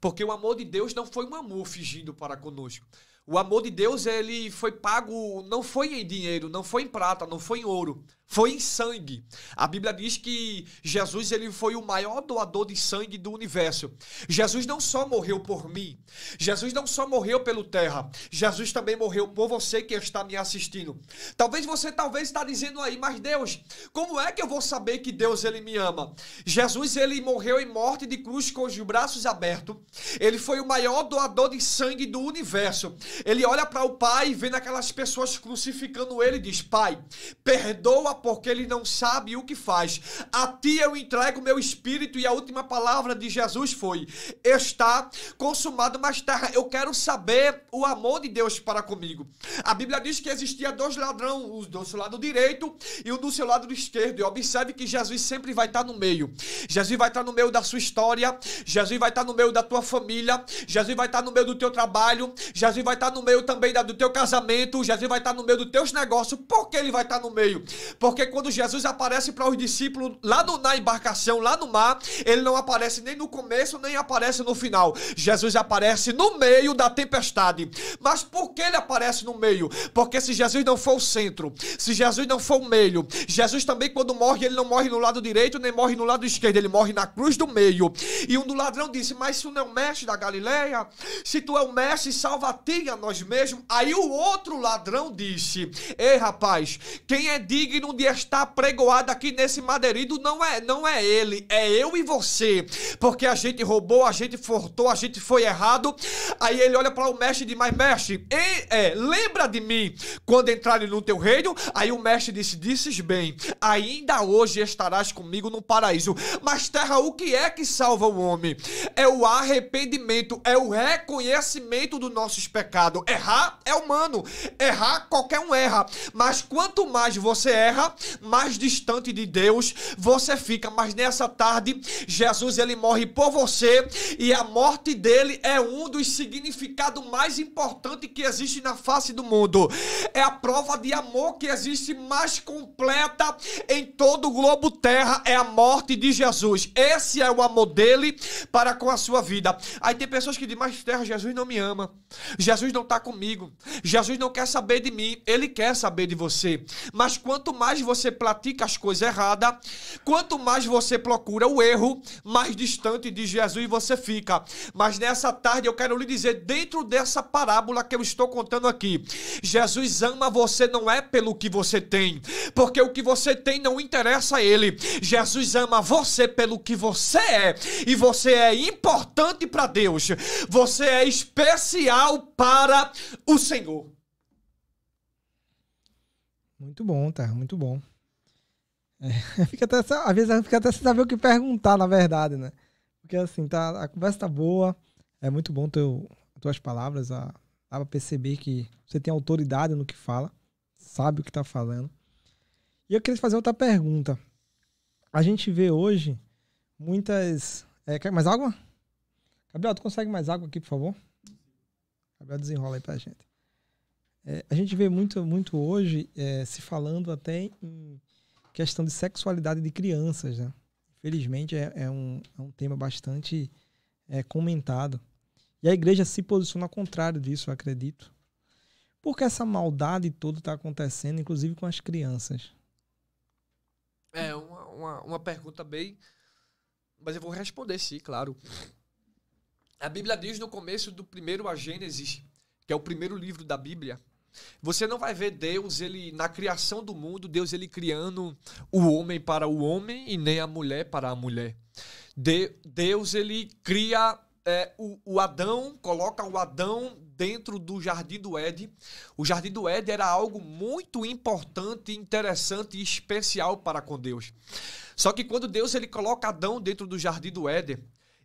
Porque o amor de Deus não foi um amor fingido para conosco. O amor de Deus, ele foi pago, não foi em dinheiro, não foi em prata, não foi em ouro, foi em sangue. A Bíblia diz que Jesus ele foi o maior doador de sangue do universo. Jesus não só morreu por mim, Jesus não só morreu pelo terra, Jesus também morreu por você que está me assistindo. Talvez você talvez está dizendo aí, mas Deus, como é que eu vou saber que Deus ele me ama? Jesus ele morreu em morte de cruz com os braços abertos. Ele foi o maior doador de sangue do universo. Ele olha para o Pai vendo aquelas pessoas crucificando ele e diz: "Pai, perdoa porque ele não sabe o que faz. A ti eu entrego meu espírito, e a última palavra de Jesus foi: está consumado, mas terra, eu quero saber o amor de Deus para comigo. A Bíblia diz que existia dois ladrões, um do seu lado direito e um do seu lado esquerdo. E observe que Jesus sempre vai estar no meio. Jesus vai estar no meio da sua história, Jesus vai estar no meio da tua família, Jesus vai estar no meio do teu trabalho, Jesus vai estar no meio também do teu casamento, Jesus vai estar no meio dos teus negócios. Por que ele vai estar no meio? Porque porque quando Jesus aparece para os discípulos lá no, na embarcação, lá no mar, ele não aparece nem no começo, nem aparece no final. Jesus aparece no meio da tempestade. Mas por que ele aparece no meio? Porque se Jesus não for o centro, se Jesus não for o meio, Jesus também quando morre, ele não morre no lado direito, nem morre no lado esquerdo, ele morre na cruz do meio. E um do ladrão disse: Mas se tu não é o mestre da Galileia, se tu é o mestre, salva a ti e a nós mesmos. Aí o outro ladrão disse: Ei rapaz, quem é digno dia está pregoado aqui nesse Maderido não é, não é ele, é eu e você. Porque a gente roubou, a gente furtou, a gente foi errado. Aí ele olha para o mestre e diz: Mas mestre, é, lembra de mim quando entrarem no teu reino? Aí o mestre disse: Disses bem, ainda hoje estarás comigo no paraíso. Mas terra, o que é que salva o homem? É o arrependimento, é o reconhecimento dos nossos pecados. Errar é humano, errar qualquer um erra. Mas quanto mais você erra, mais distante de Deus, você fica. Mas nessa tarde, Jesus ele morre por você e a morte dele é um dos significados mais importantes que existe na face do mundo. É a prova de amor que existe mais completa em todo o globo terra é a morte de Jesus. Esse é o amor dele para com a sua vida. Aí tem pessoas que dizem, mas terra, Jesus não me ama. Jesus não está comigo. Jesus não quer saber de mim. Ele quer saber de você. Mas quanto mais mais você pratica as coisas erradas, quanto mais você procura o erro, mais distante de Jesus você fica. Mas nessa tarde eu quero lhe dizer, dentro dessa parábola que eu estou contando aqui, Jesus ama você não é pelo que você tem, porque o que você tem não interessa a ele. Jesus ama você pelo que você é, e você é importante para Deus. Você é especial para o Senhor. Muito bom, tá? Muito bom. É, fica até, às vezes fica até sem saber o que perguntar, na verdade, né? Porque assim, tá, a conversa tá boa, é muito bom teu, tuas palavras, a, a perceber que você tem autoridade no que fala, sabe o que tá falando. E eu queria fazer outra pergunta. A gente vê hoje muitas. É, quer mais água? Gabriel, tu consegue mais água aqui, por favor? Gabriel, desenrola aí pra gente. É, a gente vê muito, muito hoje é, se falando até em questão de sexualidade de crianças, né? Infelizmente é, é um, é um, tema bastante é, comentado. E a igreja se posiciona ao contrário disso, eu acredito. Porque essa maldade toda está acontecendo, inclusive com as crianças. É uma, uma, uma pergunta bem. Mas eu vou responder sim, claro. A Bíblia diz no começo do primeiro a Gênesis, que é o primeiro livro da Bíblia, você não vai ver Deus, ele na criação do mundo, Deus ele criando o homem para o homem e nem a mulher para a mulher. De, Deus ele cria é, o, o, Adão, coloca o Adão dentro do jardim do Éden. O jardim do Éden era algo muito importante, interessante e especial para com Deus. Só que quando Deus ele coloca Adão dentro do jardim do Éden,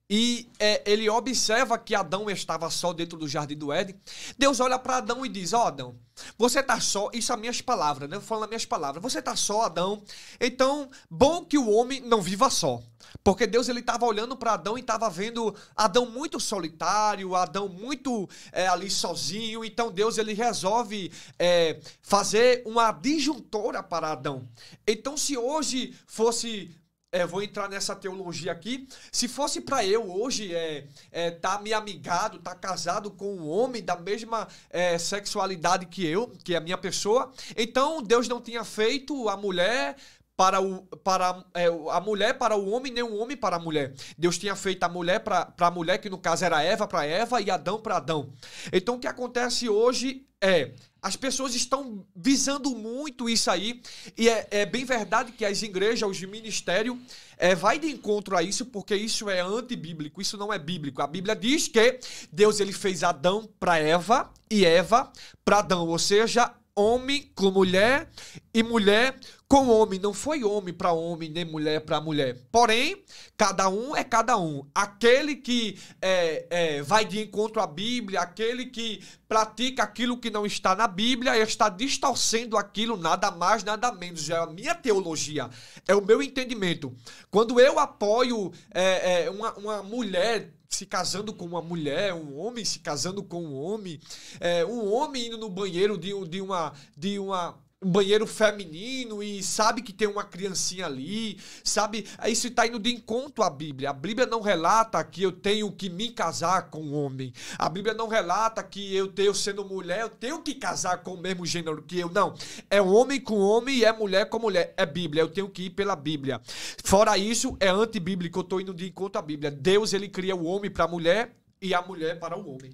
e é, ele observa que Adão estava só dentro do jardim do Éden, Deus olha para Adão e diz: Ó oh, Adão, você está só, isso é minhas palavras, né? Eu Falando minhas palavras, você está só, Adão. Então, bom que o homem não viva só. Porque Deus ele estava olhando para Adão e estava vendo Adão muito solitário, Adão muito é, ali sozinho. Então Deus ele resolve é, fazer uma disjuntora para Adão. Então se hoje fosse é, vou entrar nessa teologia aqui. Se fosse para eu hoje é, é, tá me amigado, tá casado com um homem da mesma é, sexualidade que eu, que é a minha pessoa, então Deus não tinha feito a mulher para, o, para é, a mulher para o homem, nem o homem para a mulher. Deus tinha feito a mulher para a mulher, que no caso era Eva para Eva e Adão para Adão. Então o que acontece hoje é as pessoas estão visando muito isso aí. E é, é bem verdade que as igrejas, os ministérios, é, vai de encontro a isso, porque isso é antibíblico, isso não é bíblico. A Bíblia diz que Deus ele fez Adão para Eva e Eva para Adão, ou seja, homem com mulher e mulher com homem. Não foi homem para homem, nem mulher para mulher. Porém, cada um é cada um. Aquele que é, é, vai de encontro à Bíblia, aquele que pratica aquilo que não está na Bíblia, está distorcendo aquilo, nada mais, nada menos. É a minha teologia, é o meu entendimento. Quando eu apoio é, é uma, uma mulher se casando com uma mulher, um homem se casando com um homem, é, um homem indo no banheiro de, de uma. De uma um banheiro feminino e sabe que tem uma criancinha ali, sabe? É, isso está indo de encontro à Bíblia. A Bíblia não relata que eu tenho que me casar com um homem. A Bíblia não relata que eu tenho sendo mulher, eu tenho que casar com o mesmo gênero que eu. Não. É homem com homem e é mulher com mulher. É Bíblia. Eu tenho que ir pela Bíblia. Fora isso, é antibíblico. Eu estou indo de encontro à Bíblia. Deus, ele cria o homem para a mulher e a mulher para o homem.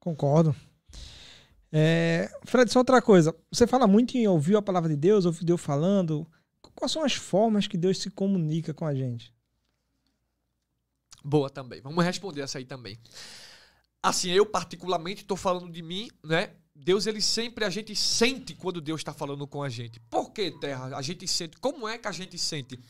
Concordo. É, Fred, só outra coisa. Você fala muito em ouvir a palavra de Deus, ouvir Deus falando. Quais são as formas que Deus se comunica com a gente? Boa também. Vamos responder essa aí também. Assim, eu particularmente estou falando de mim, né? Deus, ele sempre, a gente sente quando Deus está falando com a gente. Por que, terra? A gente sente. Como é que a gente sente?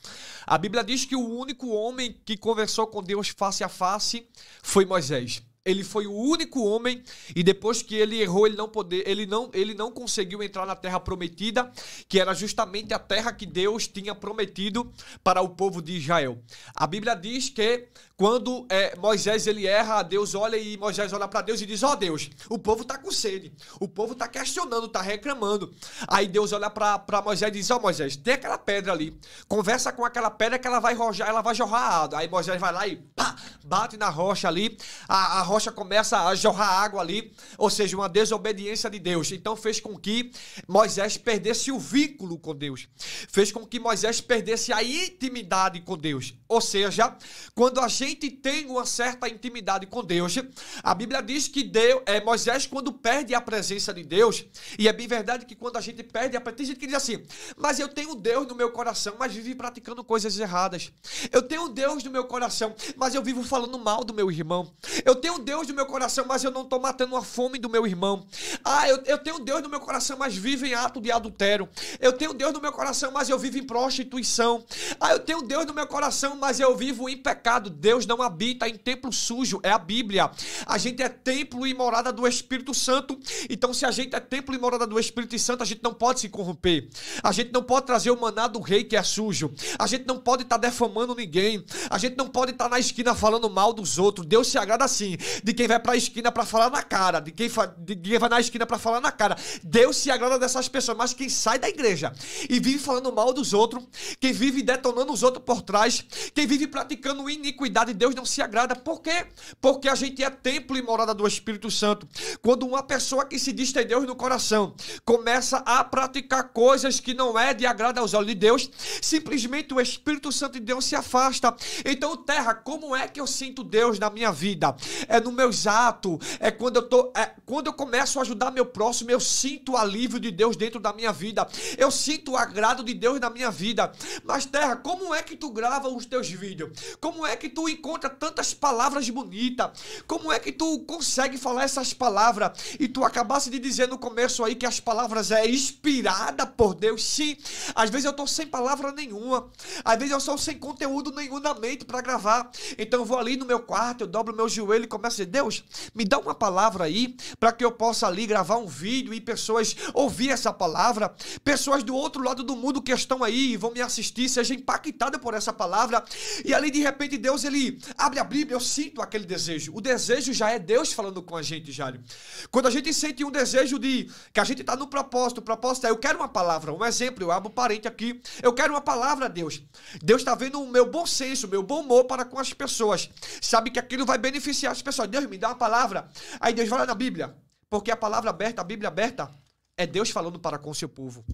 A Bíblia diz que o único homem que conversou com Deus face a face foi Moisés ele foi o único homem e depois que ele errou, ele não poder, ele não, ele não conseguiu entrar na terra prometida, que era justamente a terra que Deus tinha prometido para o povo de Israel. A Bíblia diz que quando é, Moisés ele erra, Deus olha e Moisés olha para Deus e diz: Ó oh, Deus, o povo tá com sede, o povo tá questionando, tá reclamando. Aí Deus olha para Moisés e diz: Ó oh, Moisés, tem aquela pedra ali, conversa com aquela pedra que ela vai rojar, ela vai jorrar água. Aí Moisés vai lá e pá, bate na rocha ali, a, a rocha começa a jorrar água ali, ou seja, uma desobediência de Deus. Então fez com que Moisés perdesse o vínculo com Deus, fez com que Moisés perdesse a intimidade com Deus. Ou seja, quando a gente gente tem uma certa intimidade com Deus, a Bíblia diz que Deus, é, Moisés, quando perde a presença de Deus, e é bem verdade que quando a gente perde a presença, tem gente que diz assim, mas eu tenho Deus no meu coração, mas vive praticando coisas erradas. Eu tenho Deus no meu coração, mas eu vivo falando mal do meu irmão. Eu tenho Deus no meu coração, mas eu não estou matando a fome do meu irmão. Ah, eu, eu tenho Deus no meu coração, mas vivo em ato de adultério. Eu tenho Deus no meu coração, mas eu vivo em prostituição. Ah, eu tenho Deus no meu coração, mas eu vivo em pecado. Deus Deus não habita em templo sujo, é a Bíblia. A gente é templo e morada do Espírito Santo. Então, se a gente é templo e morada do Espírito Santo, a gente não pode se corromper. A gente não pode trazer o maná do rei que é sujo. A gente não pode estar tá defamando ninguém. A gente não pode estar tá na esquina falando mal dos outros. Deus se agrada assim de quem vai para a esquina para falar na cara, de quem, de quem vai na esquina para falar na cara. Deus se agrada dessas pessoas, mas quem sai da igreja e vive falando mal dos outros, quem vive detonando os outros por trás, quem vive praticando iniquidade agrada e Deus não se agrada. Por quê? Porque a gente é templo e morada do Espírito Santo. Quando uma pessoa que se diz ter Deus no coração começa a praticar coisas que não é de agrado aos olhos de Deus, simplesmente o Espírito Santo de Deus se afasta. Então, terra, como é que eu sinto Deus na minha vida? É no meus atos, é quando eu tô, é quando eu começo a ajudar meu próximo, eu sinto o alívio de Deus dentro da minha vida. Eu sinto o agrado de Deus na minha vida. Mas terra, como é que tu grava os teus vídeos? Como é que tu encontra tantas palavras bonitas? Como é que tu consegue falar essas palavras? E tu acabasse de dizer no começo aí que as palavras é inspirada por Deus. Sim, às vezes eu tô sem palavra nenhuma. Às vezes eu sou sem conteúdo nenhum na mente para gravar. Então eu vou ali no meu quarto, eu dobro meu joelho e começo a dizer: "Deus, me dá uma palavra aí para que eu possa ali gravar um vídeo e pessoas ouvir essa palavra, pessoas do outro lado do mundo que estão aí e vão me assistir, sejam impactadas por essa palavra". E ali de repente Deus ele abre a Bíblia, eu sinto aquele desejo. O desejo já é Deus falando com a gente, Jário. Quando a gente sente um desejo de que a gente está no propósito, o propósito é eu quero uma palavra, um exemplo, eu abro um parente aqui, eu quero uma palavra, Deus. Deus está vendo o meu bom senso, o meu bom humor para com as pessoas. Sabe que aquilo vai beneficiar as pessoas. Deus me dá uma palavra. Aí Deus vai lá na Bíblia. Porque a palavra aberta, a Bíblia aberta, é Deus falando para com o seu povo.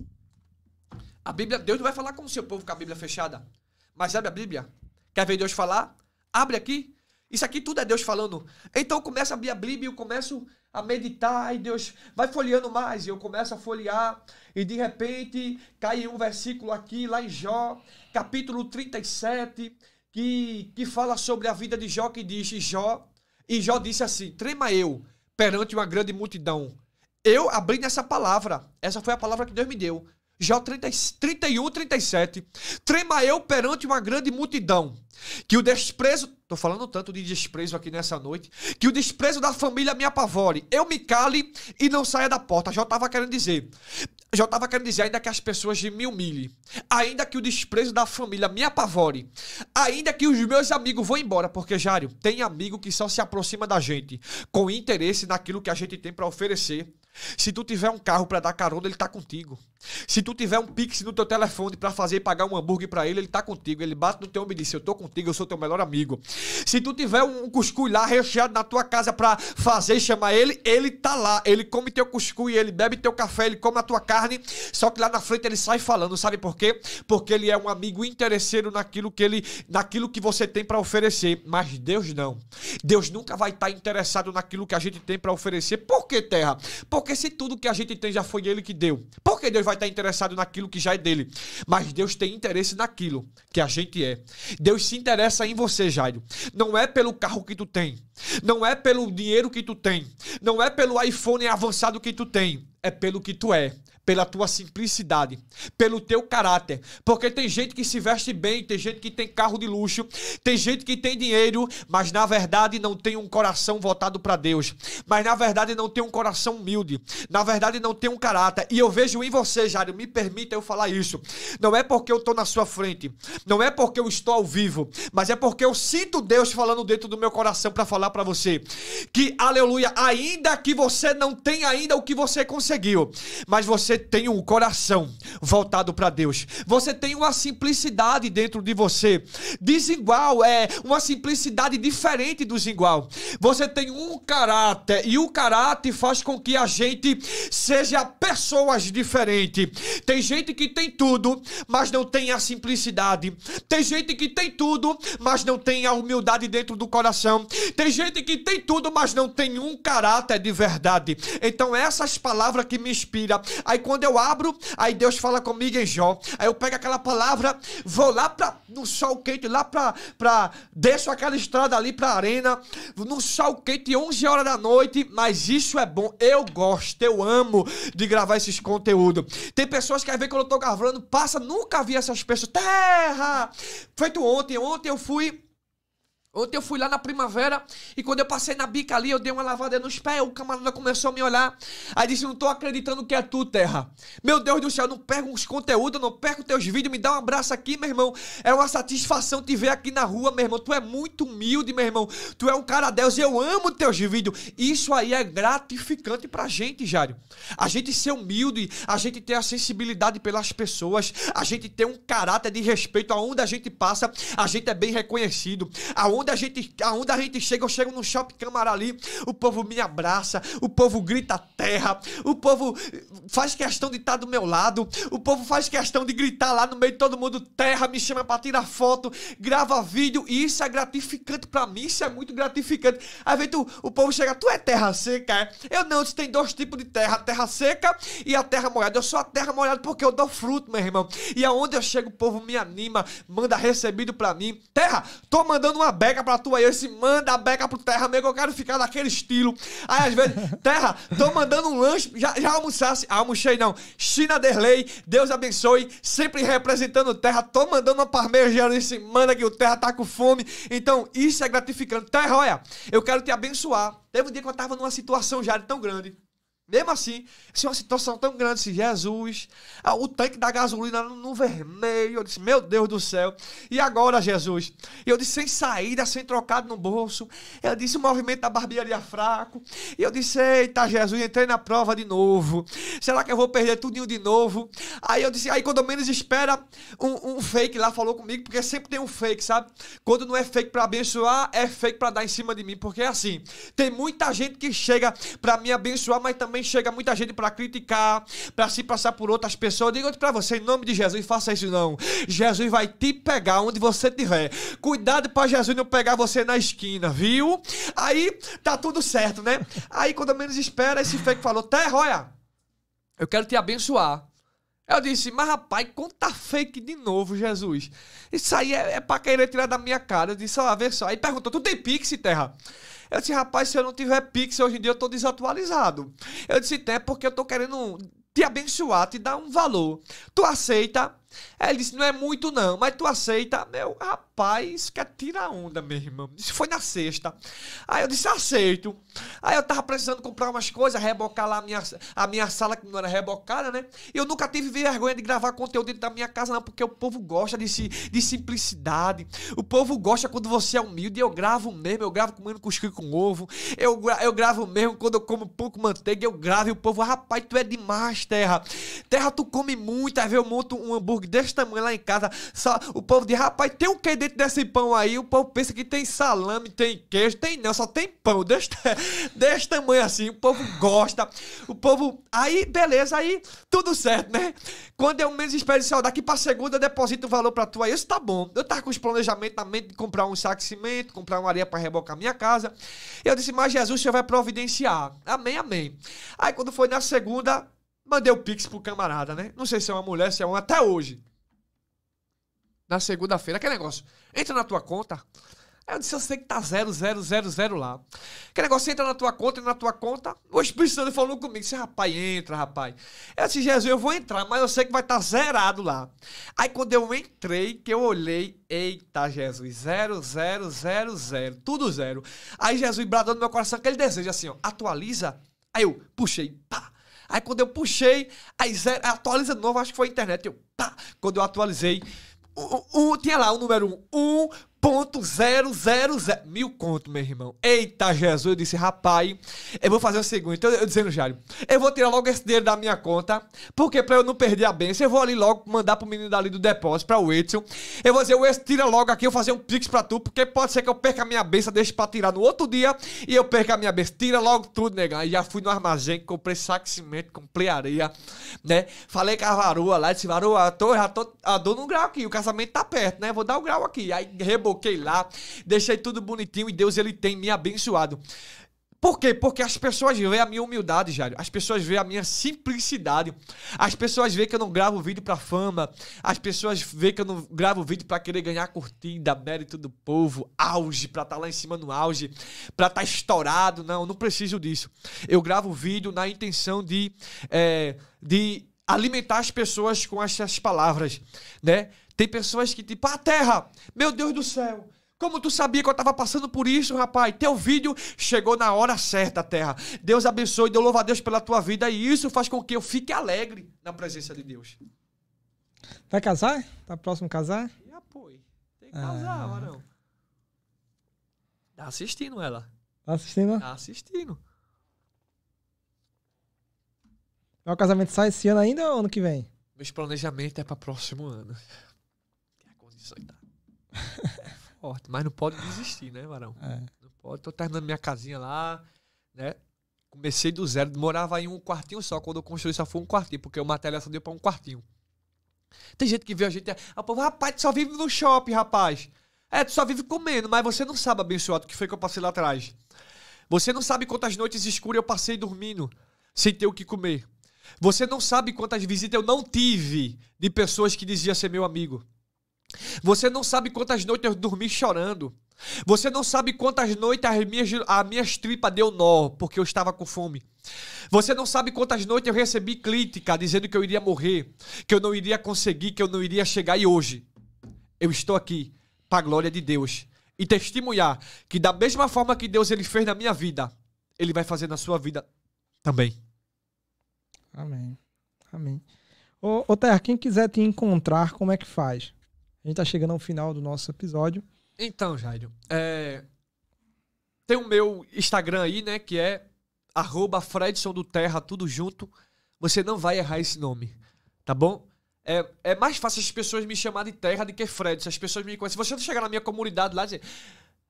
A Bíblia, Deus não vai falar com o seu povo com a Bíblia fechada. Mas abre a Bíblia. Quer ver Deus falar? Abre aqui. Isso aqui tudo é Deus falando. Então eu começo a abrir a Bíblia, eu começo a meditar e Deus vai folheando mais. E eu começo a folhear e de repente cai um versículo aqui, lá em Jó, capítulo 37, que, que fala sobre a vida de Jó, que diz: Jó, e Jó disse assim: trema eu perante uma grande multidão. Eu abri nessa palavra. Essa foi a palavra que Deus me deu já 30, 31, 37. Trema eu perante uma grande multidão, que o desprezo, tô falando tanto de desprezo aqui nessa noite, que o desprezo da família me apavore. Eu me cale e não saia da porta. Já estava querendo dizer. Já estava querendo dizer ainda que as pessoas me humilhem, ainda que o desprezo da família me apavore, ainda que os meus amigos vão embora, porque Jário, tem amigo que só se aproxima da gente com interesse naquilo que a gente tem para oferecer. Se tu tiver um carro para dar carona, ele tá contigo. Se tu tiver um pix no teu telefone para fazer e pagar um hambúrguer para ele, ele tá contigo. Ele bate no teu homem e diz: Eu tô contigo, eu sou teu melhor amigo. Se tu tiver um cuscuz lá recheado na tua casa para fazer e chamar ele, ele tá lá. Ele come teu cuscuz, ele bebe teu café, ele come a tua carne. Só que lá na frente ele sai falando, sabe por quê? Porque ele é um amigo interesseiro naquilo que ele, naquilo que você tem para oferecer. Mas Deus não. Deus nunca vai estar tá interessado naquilo que a gente tem para oferecer. Por que, terra? Porque se tudo que a gente tem já foi ele que deu. Por que Deus vai vai estar interessado naquilo que já é dele. Mas Deus tem interesse naquilo que a gente é. Deus se interessa em você, Jairo. Não é pelo carro que tu tem. Não é pelo dinheiro que tu tem. Não é pelo iPhone avançado que tu tem. É pelo que tu é pela tua simplicidade, pelo teu caráter. Porque tem gente que se veste bem, tem gente que tem carro de luxo, tem gente que tem dinheiro, mas na verdade não tem um coração voltado para Deus. Mas na verdade não tem um coração humilde. Na verdade não tem um caráter. E eu vejo em você, Jário, me permita eu falar isso. Não é porque eu estou na sua frente, não é porque eu estou ao vivo, mas é porque eu sinto Deus falando dentro do meu coração para falar para você que aleluia, ainda que você não tenha ainda o que você conseguiu, mas você você tem um coração voltado para Deus. Você tem uma simplicidade dentro de você. Desigual é uma simplicidade diferente do igual. Você tem um caráter e o caráter faz com que a gente seja pessoas diferentes. Tem gente que tem tudo, mas não tem a simplicidade. Tem gente que tem tudo, mas não tem a humildade dentro do coração. Tem gente que tem tudo, mas não tem um caráter de verdade. Então essas palavras que me inspira a quando eu abro, aí Deus fala comigo em Jó. Aí eu pego aquela palavra, vou lá para no sol quente, lá para pra deixo aquela estrada ali para a arena, no sol quente, 11 horas da noite. Mas isso é bom. Eu gosto, eu amo de gravar esses conteúdos. Tem pessoas que às vezes quando eu estou gravando, passa, nunca vi essas pessoas. Terra! Feito ontem, ontem eu fui Ontem eu fui lá na primavera e quando eu passei na bica ali, eu dei uma lavada nos pés, o camarada começou a me olhar. Aí disse: Não tô acreditando que é tu, terra. Meu Deus do céu, não perco os conteúdos, não perco teus vídeos, me dá um abraço aqui, meu irmão. É uma satisfação te ver aqui na rua, meu irmão. Tu é muito humilde, meu irmão. Tu é um cara Deus, eu amo teus vídeos. Isso aí é gratificante pra gente, Jário. A gente ser humilde, a gente ter a sensibilidade pelas pessoas, a gente ter um caráter de respeito aonde a gente passa, a gente é bem reconhecido. Aonde Aonde a gente, aonde a gente chega, eu chego num shopping Câmara ali, o povo me abraça, o povo grita terra, o povo faz questão de estar tá do meu lado, o povo faz questão de gritar lá no meio de todo mundo terra, me chama para tirar foto, grava vídeo, e isso é gratificante para mim, isso é muito gratificante. Aí vezes tu, o povo chega, tu é terra seca, é? Eu não, isso tem dois tipos de terra, a terra seca e a terra molhada. Eu sou a terra molhada porque eu dou fruto, meu irmão. E aonde eu chego, o povo me anima, manda recebido para mim. Terra, tô mandando uma beca beca pra tu aí. Esse manda a beca pro terra, amigo. Eu quero ficar daquele estilo. Aí às vezes, terra, tô mandando um lanche. Já, já almoçasse? almochei almocei não. China Derlei, Deus abençoe. Sempre representando terra. Tô mandando uma parmegiana se manda que o terra tá com fome. Então, isso é gratificante. Terra, olha, eu quero te abençoar. Teve um dia que eu tava numa situação já tão grande mesmo assim, assim, uma situação tão grande, se Jesus, ah, o tanque da gasolina no vermelho, eu disse, meu Deus do céu, e agora, Jesus? E eu disse, sem saída, sem trocado no bolso, eu disse, o movimento da barbearia é fraco, e eu disse, eita, Jesus, entrei na prova de novo, será que eu vou perder tudinho de novo? Aí eu disse, aí quando menos espera, um, um fake lá falou comigo, porque sempre tem um fake, sabe? Quando não é fake para abençoar, é fake para dar em cima de mim, porque é assim, tem muita gente que chega para me abençoar, mas também também chega muita gente para criticar, para se passar por outras pessoas. Digo para você, em nome de Jesus, faça isso não. Jesus vai te pegar onde você estiver. Cuidado para Jesus não pegar você na esquina, viu? Aí tá tudo certo, né? Aí quando menos espera, esse fake falou: Terra, olha, eu quero te abençoar. Eu disse, mas rapaz, conta fake de novo, Jesus. Isso aí é, é pra querer tirar da minha cara. Eu disse, ó, vê só. Aí perguntou, tu tem Pix, terra? Eu disse, rapaz, se eu não tiver Pix hoje em dia, eu tô desatualizado. Eu disse, tem, porque eu tô querendo te abençoar, te dar um valor. Tu aceita? Aí ele disse: Não é muito, não, mas tu aceita? Meu rapaz, quer tirar onda, meu irmão. Isso foi na sexta. Aí eu disse: Aceito. Aí eu tava precisando comprar umas coisas, rebocar lá a minha, a minha sala, que não era rebocada, né? Eu nunca tive vergonha de gravar conteúdo dentro da minha casa, não, porque o povo gosta de, si, de simplicidade. O povo gosta quando você é humilde. Eu gravo mesmo, eu gravo comendo cuscuz com ovo. Eu, eu gravo mesmo quando eu como pouco manteiga, eu gravo e o povo, rapaz, tu é demais, terra. Terra, tu come muito, aí eu monto um hambúrguer hambúrguer desse tamanho lá em casa. Só, o povo diz, rapaz, tem o um que dentro desse pão aí? O povo pensa que tem salame, tem queijo, tem não, só tem pão desse, desse tamanho assim. O povo gosta. O povo. Aí, beleza, aí tudo certo, né? Quando é menos mês especial daqui pra segunda deposito o valor pra tu aí. Isso tá bom. Eu tava com os planejamentos na mente de comprar um saco de cimento, comprar uma areia pra rebocar minha casa. Eu disse, mas Jesus, o senhor vai providenciar. Amém, amém. Aí quando foi na segunda, Mandei o pix pro camarada, né? Não sei se é uma mulher, se é um até hoje. Na segunda-feira, aquele negócio. Entra na tua conta. Aí eu disse, eu sei que tá zero, zero, zero, zero lá. Aquele negócio entra na tua conta, e na tua conta. O Espírito Santo falou comigo, disse, rapaz, entra, rapaz. Eu disse, Jesus, eu vou entrar, mas eu sei que vai estar tá zerado lá. Aí quando eu entrei, que eu olhei, eita, Jesus, zero, zero, zero, zero, tudo zero. Aí Jesus bradou no meu coração que ele deseja assim, ó, atualiza. Aí eu puxei, pá. Aí quando eu puxei, aí zero, atualiza de novo, acho que foi a internet. Eu, pá, quando eu atualizei, um, um, tinha lá o número 1, um, ponto zero, zero, zero. Mil conto, meu irmão. Eita, Jesus. Eu disse, rapaz, eu vou fazer o seguinte. Então, eu dizendo, Jário, eu vou tirar logo esse dinheiro da minha conta, porque pra eu não perder a benção, eu vou ali logo mandar pro menino dali do depósito, pra o Edson. Eu vou dizer, o Edson, tira logo aqui, eu vou fazer um pix pra tu, porque pode ser que eu perca a minha benção, deixe pra tirar no outro dia, e eu perca a minha benção. Tira logo tudo, negão. Aí já fui no armazém, comprei saco de cimento, comprei areia, né? Falei com a varua lá, disse, varoa, eu tô, já tô, a dor no grau aqui, o casamento tá perto, né? Vou dar o grau aqui. Aí rebou coloquei lá, deixei tudo bonitinho e Deus ele tem me abençoado. Por quê? Porque as pessoas veem a minha humildade, Jário. As pessoas veem a minha simplicidade. As pessoas veem que eu não gravo vídeo para fama. As pessoas veem que eu não gravo vídeo para querer ganhar curtida, mérito do povo, auge, para estar tá lá em cima no auge, para estar tá estourado. Não, não preciso disso. Eu gravo vídeo na intenção de, é, de alimentar as pessoas com essas palavras, né? Tem pessoas que, tipo, ah, terra, meu Deus do céu. Como tu sabia que eu estava passando por isso, rapaz? Teu vídeo chegou na hora certa, terra. Deus abençoe, Deus louva a Deus pela tua vida e isso faz com que eu fique alegre na presença de Deus. Vai casar? Tá próximo casar? E apoio. Tem que casar, ah. Tá assistindo ela. Tá assistindo? Tá assistindo. O casamento sai esse ano ainda ou ano que vem? Meus planejamentos é para próximo ano isso aí tá. forte, mas não pode desistir, né, Varão? É. Não pode. Tô terminando minha casinha lá, né? Comecei do zero, morava em um quartinho só. Quando eu construí, só foi um quartinho, porque o material só deu pra um quartinho. Tem gente que vê a gente, é, ah, povo, rapaz, tu só vive no shopping, rapaz. É, tu só vive comendo, mas você não sabe, abençoado, o que foi que eu passei lá atrás. Você não sabe quantas noites escuras eu passei dormindo, sem ter o que comer. Você não sabe quantas visitas eu não tive de pessoas que diziam ser meu amigo. Você não sabe quantas noites eu dormi chorando. Você não sabe quantas noites as minhas, a minha tripa deu nó, porque eu estava com fome. Você não sabe quantas noites eu recebi crítica dizendo que eu iria morrer, que eu não iria conseguir, que eu não iria chegar. E hoje, eu estou aqui, para a glória de Deus, e testemunhar que, da mesma forma que Deus ele fez na minha vida, Ele vai fazer na sua vida também. Amém. Amém. Ô, ô Ter, quem quiser te encontrar, como é que faz? A gente está chegando ao final do nosso episódio. Então, Jairo, é... tem o meu Instagram aí, né? Que é arroba Fredson do Terra, tudo junto. Você não vai errar esse nome, tá bom? É, é mais fácil as pessoas me chamarem de Terra do que Fredson. As pessoas me conhecem. Se você chegar na minha comunidade lá e dizer,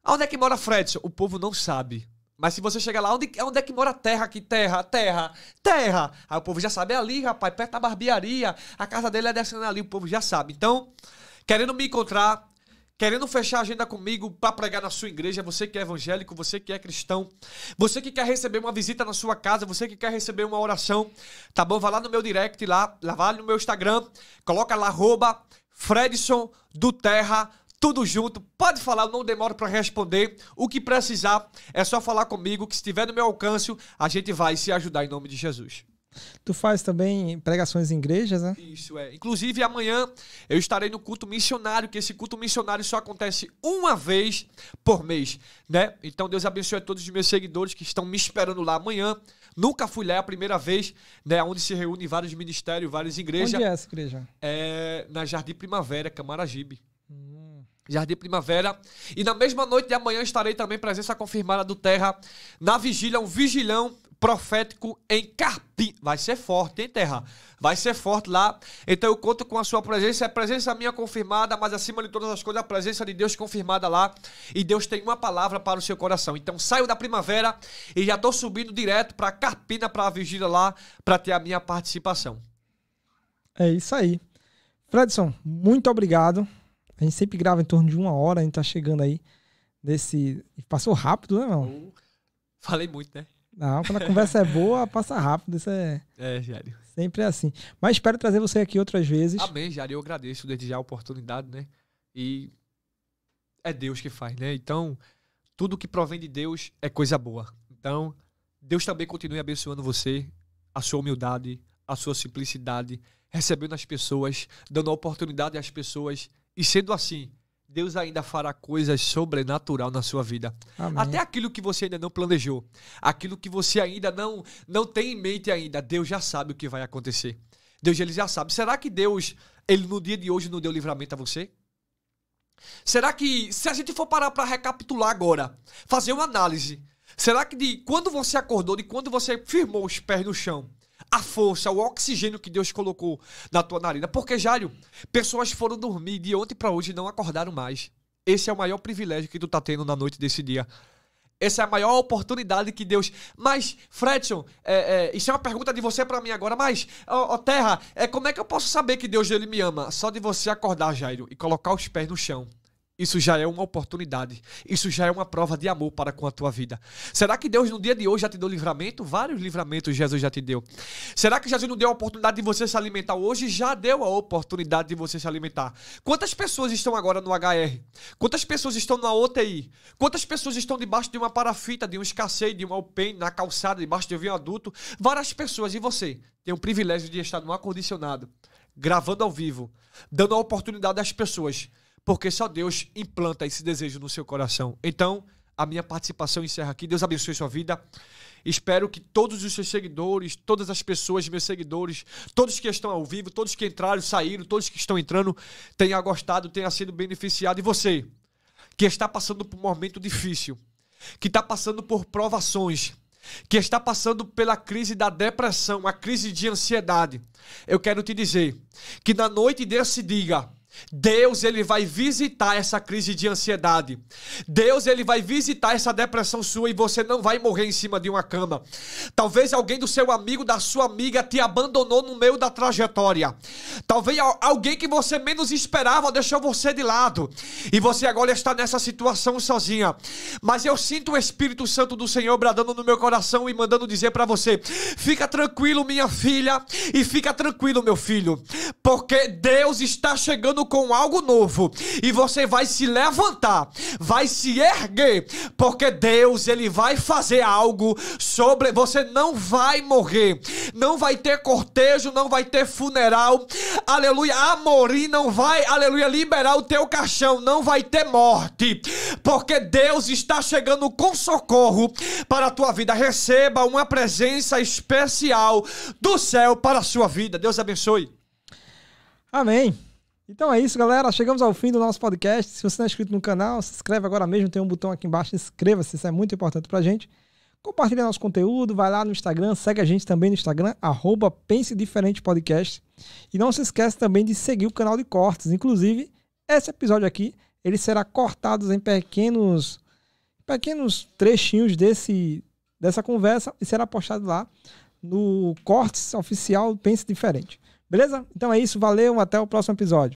onde é que mora Fredson? O povo não sabe. Mas se você chegar lá, onde, onde é que mora a terra aqui? Terra, terra, terra. Aí o povo já sabe, é ali, rapaz, perto da barbearia. A casa dele é descendo ali, o povo já sabe. Então, querendo me encontrar, querendo fechar a agenda comigo para pregar na sua igreja, você que é evangélico, você que é cristão, você que quer receber uma visita na sua casa, você que quer receber uma oração, tá bom? Vai lá no meu direct lá, lá vai no meu Instagram, coloca lá arroba Fredson do Terra tudo junto. Pode falar, eu não demoro para responder. O que precisar é só falar comigo, que estiver no meu alcance, a gente vai se ajudar em nome de Jesus. Tu faz também pregações em igrejas, né? Isso é. Inclusive, amanhã eu estarei no culto missionário, que esse culto missionário só acontece uma vez por mês, né? Então, Deus abençoe a todos os meus seguidores que estão me esperando lá amanhã. Nunca fui lá, é a primeira vez, né? Onde se reúne vários ministérios, várias igrejas. Onde é essa igreja? É na Jardim Primavera, Camaragibe. Hum. Jardim Primavera. E na mesma noite de amanhã estarei também presença confirmada do Terra na vigília, um vigilão profético em Carpim. Vai ser forte, hein, Terra? Vai ser forte lá. Então eu conto com a sua presença. É presença minha confirmada, mas acima de todas as coisas, a presença de Deus confirmada lá. E Deus tem uma palavra para o seu coração. Então saio da primavera e já estou subindo direto para Carpina, para a vigília lá, para ter a minha participação. É isso aí. Fredson, muito obrigado. A gente sempre grava em torno de uma hora, a gente tá chegando aí desse. Passou rápido, né, irmão? Falei muito, né? Não, quando a conversa é boa, passa rápido. Isso é. É, Jário. Sempre é assim. Mas espero trazer você aqui outras vezes. Amém, Jário. Eu agradeço desde já a oportunidade, né? E é Deus que faz, né? Então, tudo que provém de Deus é coisa boa. Então, Deus também continue abençoando você, a sua humildade, a sua simplicidade, recebendo as pessoas, dando a oportunidade às pessoas. E sendo assim, Deus ainda fará coisas sobrenatural na sua vida. Amém. Até aquilo que você ainda não planejou, aquilo que você ainda não não tem em mente ainda, Deus já sabe o que vai acontecer. Deus ele já sabe. Será que Deus ele no dia de hoje não deu livramento a você? Será que se a gente for parar para recapitular agora, fazer uma análise, será que de quando você acordou, de quando você firmou os pés no chão a força, o oxigênio que Deus colocou na tua narina. Porque, Jário, pessoas foram dormir de ontem para hoje e não acordaram mais. Esse é o maior privilégio que tu tá tendo na noite desse dia. Essa é a maior oportunidade que Deus. Mas, Fredson, é, é, isso é uma pergunta de você para mim agora. Mas, ó, ó, Terra, é, como é que eu posso saber que Deus ele me ama? Só de você acordar, Jairo, e colocar os pés no chão isso já é uma oportunidade. Isso já é uma prova de amor para com a tua vida. Será que Deus no dia de hoje já te deu livramento? Vários livramentos Jesus já te deu. Será que Jesus não deu a oportunidade de você se alimentar hoje? Já deu a oportunidade de você se alimentar. Quantas pessoas estão agora no HR? Quantas pessoas estão na OTI? Quantas pessoas estão debaixo de uma parafita, de um escasseio, de uma UPEN, na calçada, debaixo de um viaduto? Várias pessoas. E você? Tem o privilégio de estar no ar-condicionado, gravando ao vivo, dando a oportunidade às pessoas porque só Deus implanta esse desejo no seu coração. Então, a minha participação encerra aqui. Deus abençoe sua vida. Espero que todos os seus seguidores, todas as pessoas, meus seguidores, todos que estão ao vivo, todos que entraram, saíram, todos que estão entrando, tenham gostado, tenha sido beneficiado. E você, que está passando por um momento difícil, que está passando por provações, que está passando pela crise da depressão, a crise de ansiedade, eu quero te dizer que na noite desse diga Deus ele vai visitar essa crise de ansiedade. Deus ele vai visitar essa depressão sua e você não vai morrer em cima de uma cama. Talvez alguém do seu amigo, da sua amiga te abandonou no meio da trajetória. Talvez alguém que você menos esperava deixou você de lado e você agora está nessa situação sozinha. Mas eu sinto o Espírito Santo do Senhor bradando no meu coração e mandando dizer para você: "Fica tranquilo, minha filha, e fica tranquilo, meu filho, porque Deus está chegando vindo com algo novo. E você vai se levantar, vai se erguer, porque Deus, ele vai fazer algo sobre você não vai morrer. Não vai ter cortejo, não vai ter funeral. Aleluia, Amorim não vai, aleluia, liberar o teu caixão, não vai ter morte, porque Deus está chegando com socorro para a tua vida. Receba uma presença especial do céu para a sua vida. Deus abençoe. Amém. Então é isso, galera. Chegamos ao fim do nosso podcast. Se você não é inscrito no canal, se inscreve agora mesmo. Tem um botão aqui embaixo. Inscreva-se, isso é muito importante pra gente. Compartilha nosso conteúdo, vai lá no Instagram, segue a gente também no Instagram, arroba Pense Diferente Podcast. E não se esquece também de seguir o canal de cortes. Inclusive, esse episódio aqui, ele será cortado em pequenos, pequenos trechinhos desse, dessa conversa e será postado lá no Cortes Oficial Pense Diferente. Beleza? Então é isso, valeu, até o próximo episódio.